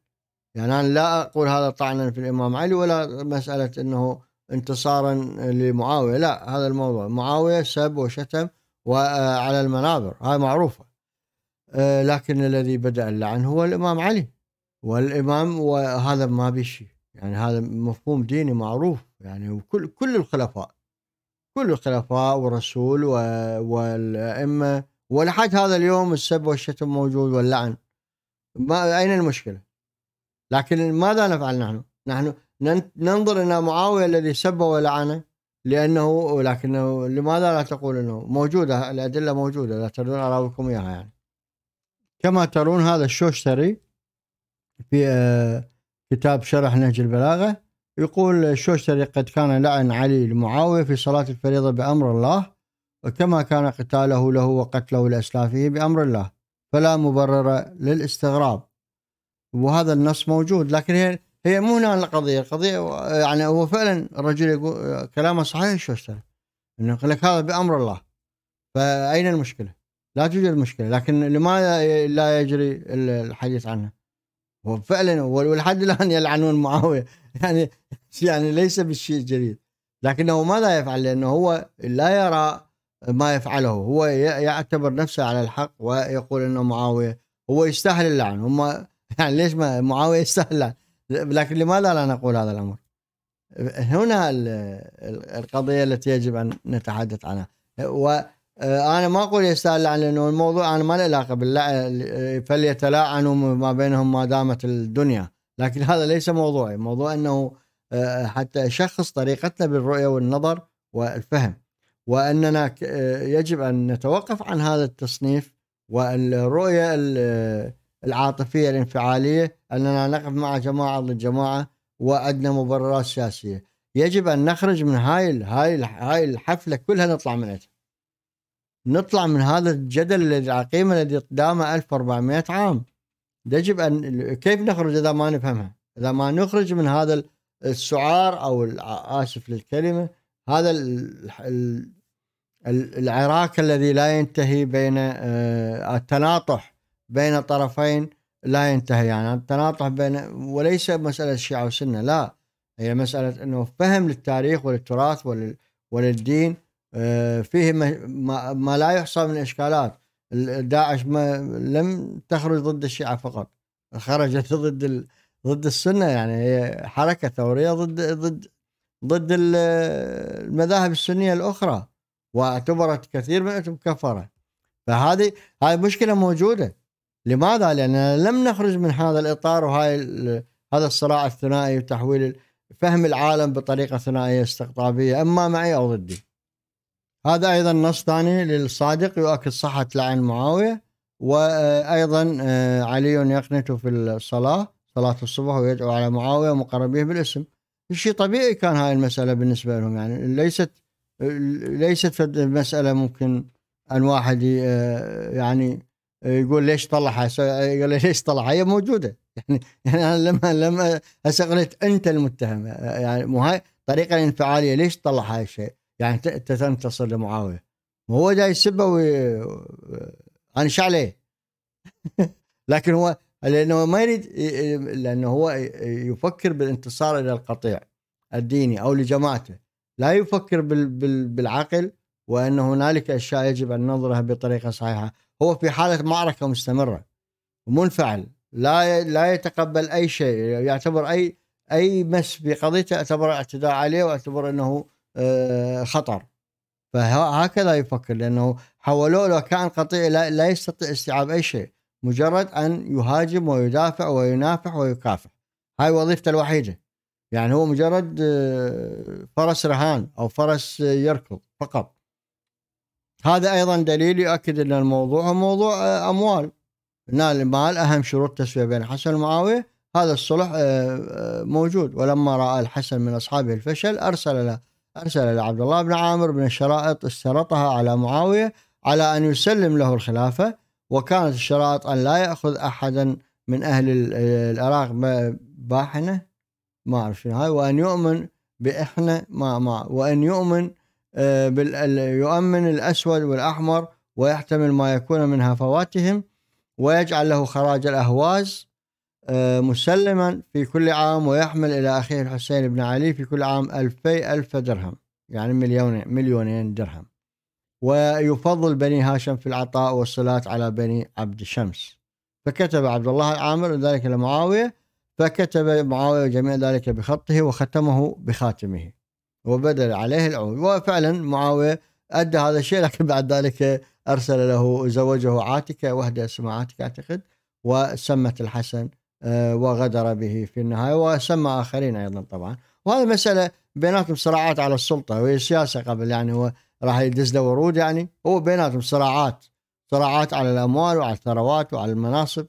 يعني أنا لا أقول هذا طعنا في الإمام علي ولا مسألة أنه انتصارا لمعاوية لا هذا الموضوع معاوية سب وشتم وعلى آه، المنابر هاي معروفة آه، لكن الذي بدأ اللعن هو الإمام علي والإمام وهذا ما بشي يعني هذا مفهوم ديني معروف يعني وكل كل الخلفاء كل الخلفاء والرسول والأئمة ولحد هذا اليوم السب والشتم موجود واللعن ما أين المشكلة لكن ماذا نفعل نحن نحن ننظر إلى معاوية الذي سب ولعنه لأنه لكنه لماذا لا تقول أنه موجودة الأدلة موجودة لا ترون أراويكم إياها يعني كما ترون هذا الشوشتري في آه، كتاب شرح نهج البلاغة يقول الشوشتري قد كان لعن علي لمعاوية في صلاة الفريضة بأمر الله وكما كان قتاله له وقتله لأسلافه بأمر الله فلا مبرر للاستغراب وهذا النص موجود لكن هي هي مو هنا القضية القضية يعني هو فعلا الرجل يقول كلامه صحيح الشوشتري انه يقول لك هذا بأمر الله فأين المشكلة؟ لا توجد مشكلة لكن لماذا لا يجري الحديث عنها؟ وفعلا ولحد الان يلعنون معاويه يعني يعني ليس بالشيء الجديد لكنه ماذا يفعل لانه هو لا يرى ما يفعله هو يعتبر نفسه على الحق ويقول انه معاويه هو يستاهل اللعن هم يعني ليش ما معاويه يستاهل اللعن لكن لماذا لا نقول هذا الامر؟ هنا القضيه التي يجب ان نتحدث عنها و آه، انا ما اقول يستاهل لانه الموضوع انا ما له علاقه باللعن فليتلاعنوا ما بينهم ما دامت الدنيا لكن هذا ليس موضوعي موضوع انه آه، حتى شخص طريقتنا بالرؤيه والنظر والفهم واننا آه، يجب ان نتوقف عن هذا التصنيف والرؤيه العاطفيه الانفعاليه اننا نقف مع جماعه ضد جماعه وعندنا مبررات سياسيه يجب ان نخرج من هاي هاي هاي الحفله كلها نطلع منها نطلع من هذا الجدل الذي عقيم الذي قدامه 1400 عام يجب ان كيف نخرج اذا ما نفهمها؟ اذا ما نخرج من هذا السعار او اسف للكلمه هذا العراك الذي لا ينتهي بين التناطح بين طرفين لا ينتهي يعني التناطح بين وليس مساله شيعه وسنه لا هي مساله انه فهم للتاريخ وللتراث وللدين آه، فيه ما لا يحصى من اشكالات داعش ما لم تخرج ضد الشيعه فقط خرجت ضد ال... ضد السنه يعني هي حركه ثوريه ضد ضد ضد المذاهب السنيه الاخرى واعتبرت كثير من كفره فهذه هاي مشكله موجوده لماذا؟ لاننا لم نخرج من هذا الاطار وهاي ال... هذا الصراع الثنائي وتحويل فهم العالم بطريقه ثنائيه استقطابيه اما معي او ضدي. هذا أيضا نص ثاني للصادق يؤكد صحة لعن معاوية وأيضا آه، علي يقنت في الصلاة صلاة الصبح ويدعو على معاوية ومقربيه بالاسم شيء طبيعي كان هاي المسألة بالنسبة لهم يعني ليست ليست مسألة ممكن أن واحد آه، يعني يقول ليش طلع يقول ليش طلع هي موجودة يعني يعني أنا لما لما هسه أنت المتهم يعني مو هاي طريقة الانفعالية ليش طلع هاي الشيء يعني انت تنتصر لمعاويه ما هو جاي يسبه وانش آه، عليه لكن هو لانه ما يريد لانه هو يفكر بالانتصار الى القطيع الديني او لجماعته لا يفكر بالعقل وان هنالك اشياء يجب ان ننظرها بطريقه صحيحه هو في حاله معركه مستمره منفعل لا لا يتقبل اي شيء يعتبر اي اي مس في قضيته اعتبره اعتداء عليه واعتبر انه آه، خطر فهكذا يفكر لانه حولوه لو كان قطيع لا يستطيع استيعاب اي شيء مجرد ان يهاجم ويدافع وينافح ويكافح هاي وظيفته الوحيده يعني هو مجرد آه، فرس رهان او فرس يركض فقط هذا ايضا دليل يؤكد ان الموضوع هو موضوع آه، اموال نال المال اهم شروط تسويه بين الحسن ومعاويه هذا الصلح موجود ولما راى الحسن من اصحابه الفشل ارسل له أرسل إلى عبد الله بن عامر من الشرائط اشترطها على معاوية على أن يسلم له الخلافة وكانت الشرائط أن لا يأخذ أحدا من أهل العراق باحنة ما أعرف شنو هاي وأن يؤمن بإحنا ما ما وأن يؤمن آه، يؤمن الأسود والأحمر ويحتمل ما يكون من هفواتهم ويجعل له خراج الأهواز آه، مسلما في كل عام ويحمل إلى أخيه الحسين بن علي في كل عام ألفي ألف درهم يعني مليون مليونين درهم ويفضل بني هاشم في العطاء والصلاة على بني عبد الشمس فكتب عبد الله العامر ذلك لمعاوية فكتب معاوية جميع ذلك بخطه وختمه بخاتمه وبدل عليه العود وفعلا معاوية أدى هذا الشيء لكن بعد ذلك أرسل له زوجه عاتكة وحدة اسمها عاتكة أعتقد وسمت الحسن آه، وغدر به في النهاية وسمى آخرين أيضا طبعا وهذه مسألة بيناتهم صراعات على السلطة وهي سياسة قبل يعني هو راح يدز له ورود يعني هو بيناتهم صراعات صراعات على الأموال وعلى الثروات وعلى المناصب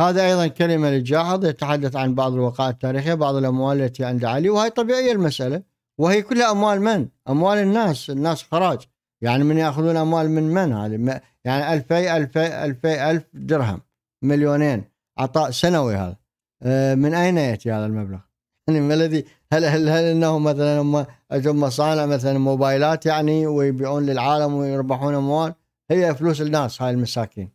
هذا أيضا كلمة للجاحظ يتحدث عن بعض الوقائع التاريخية بعض الأموال التي عند علي وهي طبيعية المسألة وهي كلها أموال من؟ أموال الناس الناس خراج يعني من يأخذون أموال من من هذه يعني ألفي ألفي ألفي ألف درهم مليونين عطاء سنوي هذا آه، من اين ياتي هذا المبلغ؟ يعني ما الذي هل هل هل انهم مثلا هم اجوا مصانع مثلا موبايلات يعني ويبيعون للعالم ويربحون اموال هي فلوس الناس هاي المساكين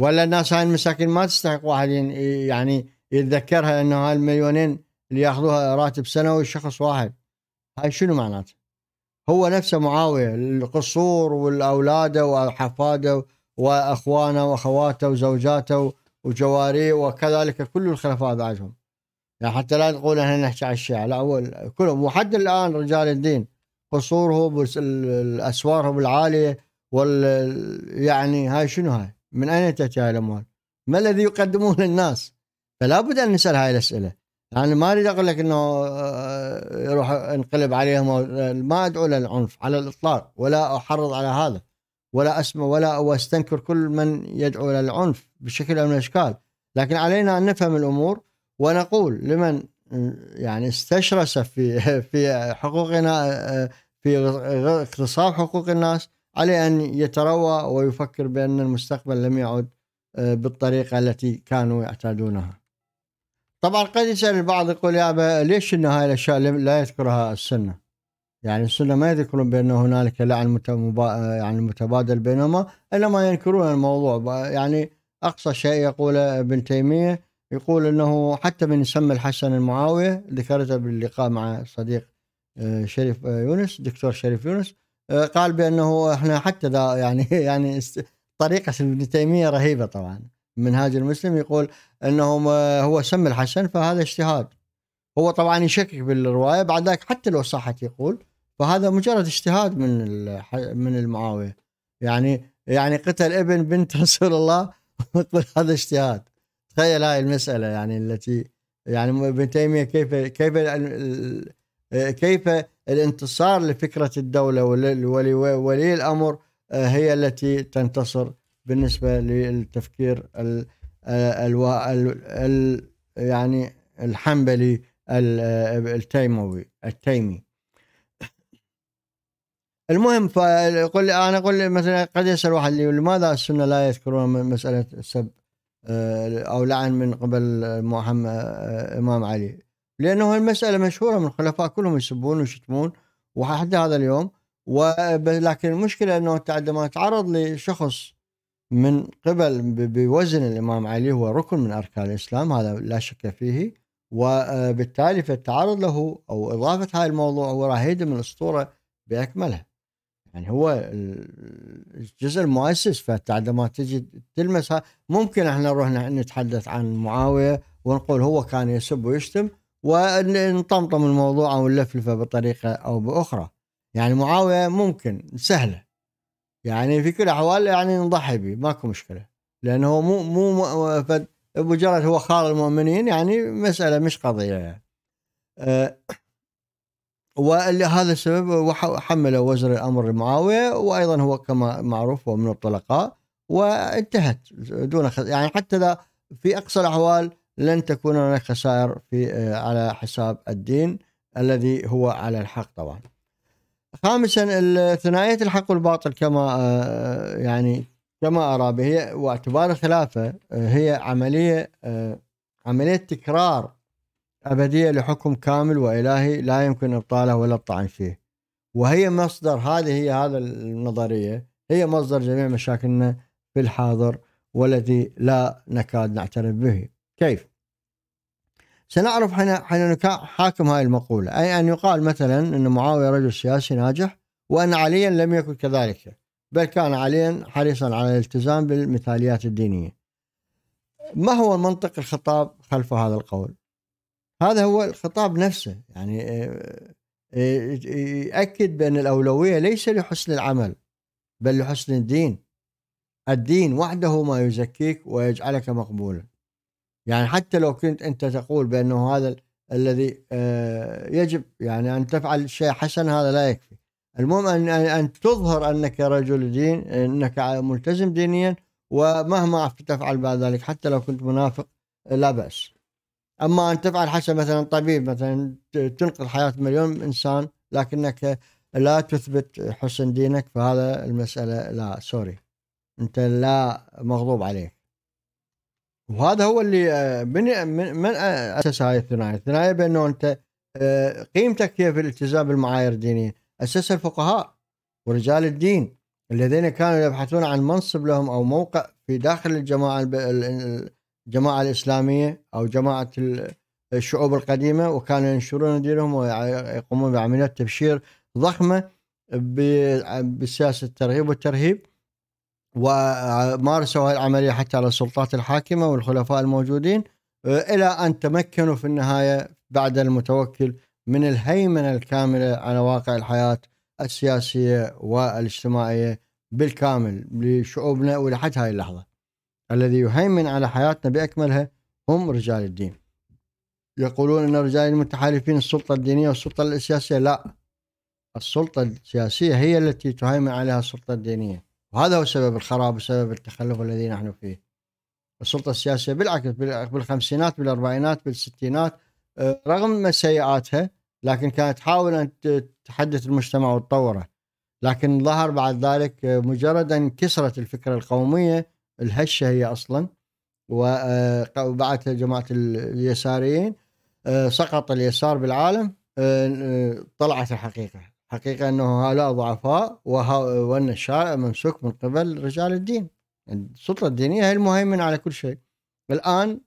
ولا الناس هاي المساكين ما تستحق واحد يعني يتذكرها انه هاي المليونين اللي ياخذوها راتب سنوي شخص واحد هاي شنو معناته؟ هو نفسه معاويه القصور والاولاده وحفاده واخوانه واخواته وزوجاته وجواري وكذلك كل الخلفاء بعدهم يعني حتى لا نقول احنا نحكي على الشيعة لا هو كلهم وحتى الان رجال الدين قصورهم اسوارهم العاليه وال يعني هاي شنو هاي؟ من اين تاتي هاي الاموال؟ ما الذي يقدمون للناس؟ فلا بد ان نسال هاي الاسئله. يعني ما اريد اقول لك انه آه، يروح انقلب عليهم آه، ما ادعو للعنف على الاطلاق ولا احرض على هذا ولا اسمع ولا واستنكر كل من يدعو للعنف بشكل او من الاشكال لكن علينا ان نفهم الامور ونقول لمن يعني استشرس في في حقوقنا في اغتصاب حقوق الناس عليه ان يتروى ويفكر بان المستقبل لم يعد بالطريقه التي كانوا يعتادونها. طبعا قد يسال البعض يقول يا أبا ليش ان هاي الاشياء لا يذكرها السنه؟ يعني السنه ما يذكرون بان هنالك لعن يعني متبادل بينهما انما ينكرون الموضوع يعني أقصى شيء يقول ابن تيمية يقول أنه حتى من يسمى الحسن المعاوية ذكرته باللقاء مع صديق آه، شريف آه، يونس دكتور شريف يونس آه، قال بأنه إحنا حتى ذا يعني يعني طريقة ابن تيمية رهيبة طبعا منهاج المسلم يقول أنه هو سمى الحسن فهذا اجتهاد هو طبعا يشكك بالرواية بعد ذلك حتى لو صحت يقول فهذا مجرد اجتهاد من من المعاوية يعني يعني قتل ابن بنت رسول الله هذا اجتهاد تخيل هاي المسألة يعني التي يعني ابن تيمية كيف كيف كيف الانتصار لفكرة الدولة ولي الأمر آه، هي التي تنتصر بالنسبة للتفكير ال آه، ال يعني الحنبلي آه، التيموي التيمي المهم فقل انا اقول مثلا قد يسال واحد لي لماذا السنه لا يذكرون مساله السب آه، او لعن من قبل محمد آه، امام علي لانه المساله مشهوره من الخلفاء كلهم يسبون ويشتمون وحتى هذا اليوم ولكن المشكله انه عندما تعرض لشخص من قبل بوزن الامام علي هو ركن من اركان الاسلام هذا لا شك فيه وبالتالي آه، فالتعرض له او اضافه هذا الموضوع هو راح من الاسطوره باكملها. يعني هو الجزء المؤسس فانت عندما تجي تلمسها ممكن احنا نروح نتحدث عن معاويه ونقول هو كان يسب ويشتم ونطمطم الموضوع او نلفلفه بطريقه او باخرى يعني معاويه ممكن سهله يعني في كل الاحوال يعني نضحي به ماكو مشكله لانه هو مو مو مجرد هو خال المؤمنين يعني مساله مش قضيه يعني. أه ولهذا السبب حمل وزر الامر لمعاويه وايضا هو كما معروف هو من الطلقاء وانتهت دون خسارة يعني حتى اذا في اقصى الاحوال لن تكون هناك خسائر في آه، على حساب الدين الذي هو على الحق طبعا. خامسا ثنائيه الحق والباطل كما آه، يعني كما ارى به واعتبار الخلافه آه، هي عمليه عمليه تكرار أبدية لحكم كامل وإلهي لا يمكن إبطاله ولا الطعن فيه وهي مصدر هذه هي هذا النظرية هي مصدر جميع مشاكلنا في الحاضر والذي لا نكاد نعترف به كيف؟ سنعرف حين حاكم هذه المقولة أي أن يقال مثلا أن معاوية رجل سياسي ناجح وأن عليا لم يكن كذلك بل كان عليا حريصا على الالتزام بالمثاليات الدينية ما هو منطق الخطاب خلف هذا القول هذا هو الخطاب نفسه يعني آه، آه، يؤكد بأن الأولوية ليس لحسن العمل بل لحسن الدين الدين وحده ما يزكيك ويجعلك مقبولا يعني حتى لو كنت أنت تقول بأنه هذا الذي آه، يجب يعني أن تفعل شيء حسن هذا لا يكفي المهم أن تظهر أنك رجل دين أنك ملتزم دينيا ومهما تفعل بعد ذلك حتى لو كنت منافق لا بأس اما ان تفعل حسب مثلا طبيب مثلا تنقذ حياه مليون انسان لكنك لا تثبت حسن دينك فهذا المساله لا سوري انت لا مغضوب عليك وهذا هو اللي آه، من من اسس هاي الثنائيه، الثنائيه بانه انت آه، قيمتك هي في الالتزام بالمعايير الدينيه، اسسها الفقهاء ورجال الدين الذين كانوا يبحثون عن منصب لهم او موقع في داخل الجماعه الجماعه الاسلاميه او جماعه الشعوب القديمه وكانوا ينشرون دينهم ويقومون بعمليات تبشير ضخمه بسياسه الترغيب والترهيب ومارسوا هذه العمليه حتى على السلطات الحاكمه والخلفاء الموجودين الى ان تمكنوا في النهايه بعد المتوكل من الهيمنه الكامله على واقع الحياه السياسيه والاجتماعيه بالكامل لشعوبنا ولحد هاي اللحظه. الذي يهيمن على حياتنا بأكملها هم رجال الدين يقولون أن رجال المتحالفين السلطة الدينية والسلطة السياسية لا السلطة السياسية هي التي تهيمن عليها السلطة الدينية وهذا هو سبب الخراب وسبب التخلف الذي نحن فيه السلطة السياسية بالعكس بالخمسينات بالأربعينات بالستينات آه، رغم سيئاتها لكن كانت تحاول أن تحدث المجتمع وتطوره لكن ظهر بعد ذلك آه، مجرد أن كسرت الفكرة القومية الهشه هي اصلا وبعتها آه، جماعه اليساريين آه، سقط اليسار بالعالم آه، طلعت الحقيقه حقيقه انه هؤلاء ضعفاء وان الشارع ممسوك من قبل رجال الدين السلطه الدينيه هي المهيمن على كل شيء الان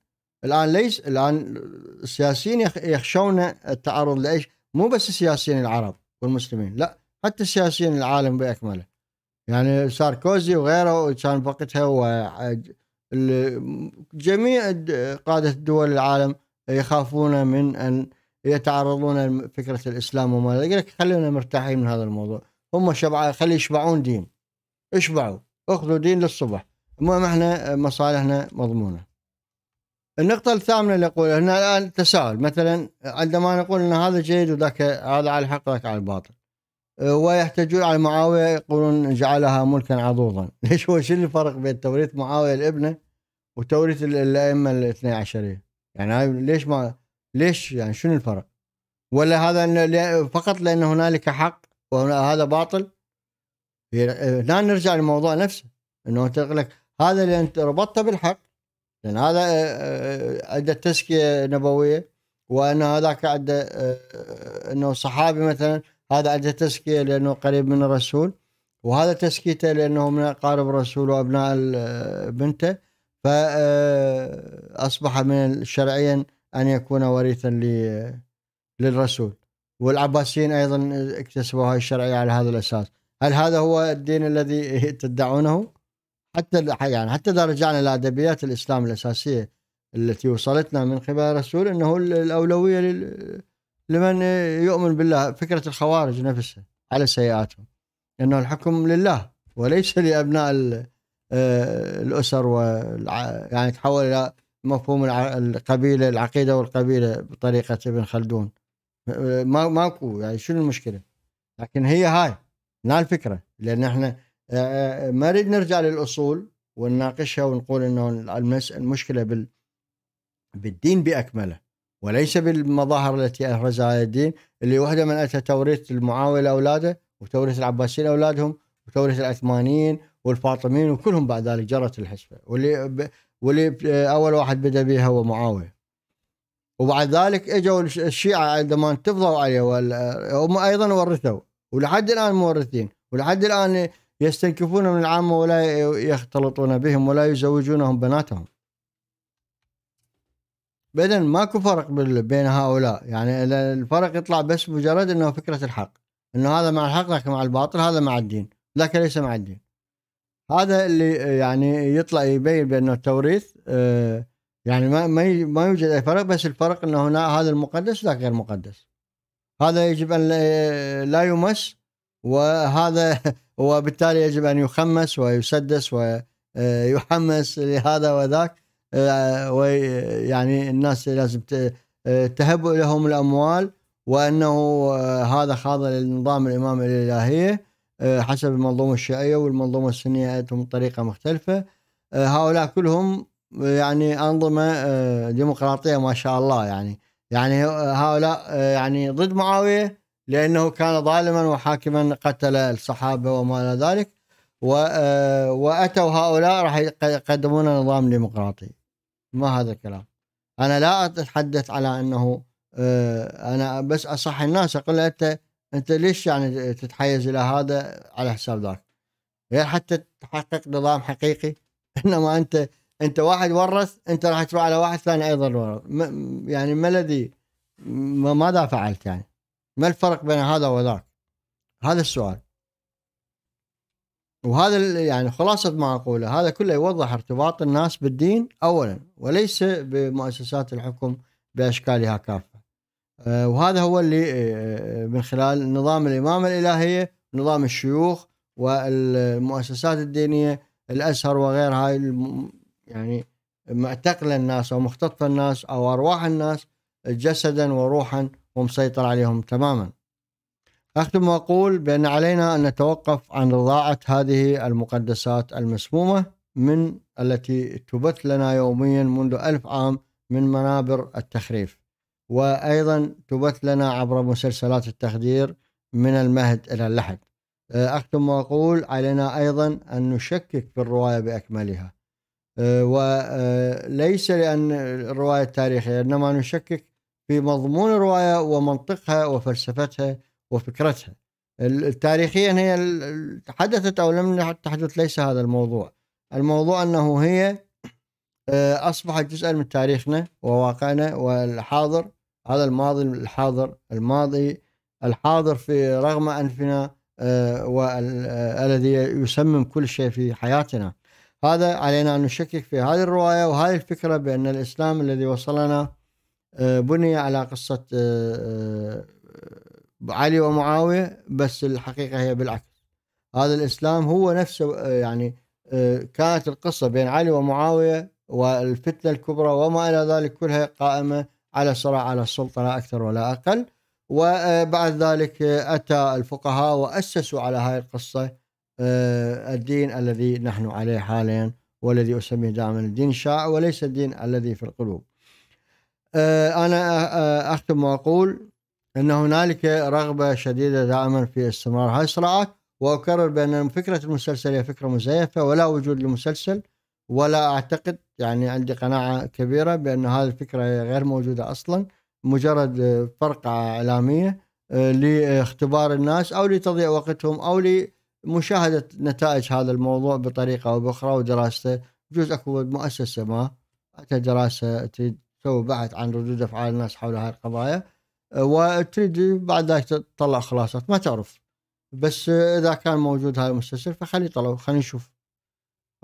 الان ليس الان السياسيين يخشون التعرض لايش؟ مو بس السياسيين العرب والمسلمين لا حتى السياسيين العالم باكمله يعني ساركوزي وغيره كان وقتها هو جميع قادة دول العالم يخافون من أن يتعرضون لفكرة الإسلام وما يقول لك خلينا مرتاحين من هذا الموضوع هم شبع خلي يشبعون دين اشبعوا اخذوا دين للصبح المهم احنا مصالحنا مضمونة النقطة الثامنة اللي أقول هنا الآن تساؤل مثلا عندما نقول أن هذا جيد وذاك هذا على الحق وذاك على الباطل آه، ويحتجون على معاويه يقولون جعلها ملكا عضوضا، ليش هو شو الفرق بين توريث معاويه الابنه وتوريث الائمه الاثني عشريه؟ يعني هاي ليش ما ليش يعني شنو الفرق؟ ولا هذا فقط لان هنالك حق وهذا باطل؟ هنا نرجع للموضوع نفسه انه تقول لك هذا اللي انت ربطته بالحق لان هذا عنده آه، آه، تزكيه نبويه وان هذاك عنده انه صحابي مثلا هذا عنده تزكيه لانه قريب من الرسول وهذا تزكيته لانه من اقارب الرسول وابناء بنته فاصبح آه، من شرعيا ان يكون وريثا للرسول والعباسيين ايضا اكتسبوا هذه الشرعيه على هذا الاساس هل هذا هو الدين الذي تدعونه حتى يعني حتى اذا رجعنا لادبيات الاسلام الاساسيه التي وصلتنا من قبل الرسول انه الاولويه لل لمن يؤمن بالله فكره الخوارج نفسها على سيئاتهم لانه الحكم لله وليس لابناء آه، الاسر يعني تحول الى مفهوم القبيله العقيده والقبيله بطريقه ابن خلدون ما ماكو يعني شنو المشكله؟ لكن هي هاي هنا الفكره لان احنا آه، آه، ما نريد نرجع للاصول ونناقشها ونقول انه المشكله بال بالدين باكمله وليس بالمظاهر التي أخرج الدين اللي واحدة من أتى توريث المعاويه أولاده وتوريث العباسيين أولادهم وتوريث العثمانيين والفاطميين وكلهم بعد ذلك جرت الحسبة واللي ب... واللي أول واحد بدأ بها هو معاوية وبعد ذلك اجوا الشيعة عندما انتفضوا عليه وال... هم أيضا ورثوا ولحد الآن مورثين ولحد الآن يستنكفون من العامة ولا يختلطون بهم ولا يزوجونهم بناتهم بعدين ماكو فرق بين هؤلاء يعني الفرق يطلع بس مجرد انه فكره الحق انه هذا مع الحق ذاك مع الباطل هذا مع الدين ذاك ليس مع الدين هذا اللي يعني يطلع يبين بانه التوريث آه، يعني ما ما يوجد اي فرق بس الفرق انه هنا هذا المقدس ذاك غير مقدس هذا يجب ان لا يمس وهذا وبالتالي يجب ان يخمس ويسدس ويحمس آه، لهذا وذاك آه، ويعني الناس لازم آه، تهب لهم الاموال وانه آه، هذا خاضع للنظام الامام الالهيه حسب المنظومه الشيعيه والمنظومه السنيه اتهم طريقه مختلفه هؤلاء كلهم يعني انظمه ديمقراطيه ما شاء الله يعني يعني هؤلاء يعني ضد معاويه لانه كان ظالما وحاكما قتل الصحابه وما الى ذلك آه، واتوا هؤلاء راح يقدمون نظام ديمقراطي ما هذا الكلام انا لا اتحدث على انه آه، انا بس اصح الناس اقول له انت انت ليش يعني تتحيز الى هذا على حساب ذاك غير حتى تحقق نظام حقيقي انما انت انت واحد ورث انت راح تروح على واحد ثاني ايضا ورث يعني ما الذي ماذا فعلت يعني ما الفرق بين هذا وذاك هذا السؤال وهذا يعني خلاصة ما أقوله هذا كله يوضح ارتباط الناس بالدين أولا وليس بمؤسسات الحكم بأشكالها كافة آه، وهذا هو اللي آه، آه، من خلال نظام الإمامة الإلهية نظام الشيوخ والمؤسسات الدينية الأزهر وغيرها يعني معتقلة الناس أو مختطفة الناس أو أرواح الناس جسدا وروحا ومسيطر عليهم تماما أختم وأقول بأن علينا أن نتوقف عن رضاعة هذه المقدسات المسمومة من التي تبث لنا يوميا منذ ألف عام من منابر التخريف وأيضا تبث لنا عبر مسلسلات التخدير من المهد إلى اللحد أه، أختم وأقول علينا أيضا أن نشكك في الرواية بأكملها أه، وليس أه، لأن الرواية التاريخية إنما نشكك في مضمون الرواية ومنطقها وفلسفتها وفكرتها التاريخيا هي حدثت او لم تحدث ليس هذا الموضوع الموضوع انه هي آه، اصبحت جزءا من تاريخنا وواقعنا والحاضر هذا الماضي الحاضر الماضي الحاضر في رغم انفنا آه، والذي يسمم كل شيء في حياتنا هذا علينا ان نشكك في هذه الروايه وهذه الفكره بان الاسلام الذي وصلنا آه، بني على قصه علي ومعاويه بس الحقيقه هي بالعكس هذا الاسلام هو نفسه آه، يعني آه، كانت القصه بين علي ومعاويه والفتنه الكبرى وما الى ذلك كلها قائمه على صراع على السلطه لا اكثر ولا اقل وبعد آه، ذلك اتى الفقهاء واسسوا على هذه القصه الدين الذي نحن عليه حاليا والذي اسميه دائما الدين الشائع وليس الدين الذي في القلوب. انا اختم واقول أن هنالك رغبة شديدة دائما في استمرار هذه الصراعات وأكرر بأن فكرة المسلسل هي فكرة مزيفة ولا وجود لمسلسل ولا أعتقد يعني عندي قناعة كبيرة بأن هذه الفكرة غير موجودة أصلا مجرد فرقه إعلامية آه، لاختبار الناس أو لتضييع وقتهم أو لمشاهدة نتائج هذا الموضوع بطريقة أو بأخرى ودراسته بجوز أكو مؤسسة ما دراسة تسوي بحث عن ردود أفعال الناس حول هذه القضايا وتريد بعد ذلك تطلع خلاصات ما تعرف بس اذا كان موجود هاي المستشفى فخليه يطلعوا خلينا نشوف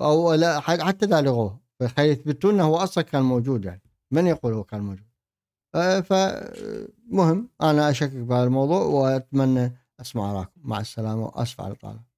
او لا حتى لغوه فخليه يثبتوا انه هو اصلا كان موجود يعني من يقول هو كان موجود آه، فمهم انا اشكك بهذا الموضوع واتمنى اسمع رايكم مع السلامه واسف على الاطاله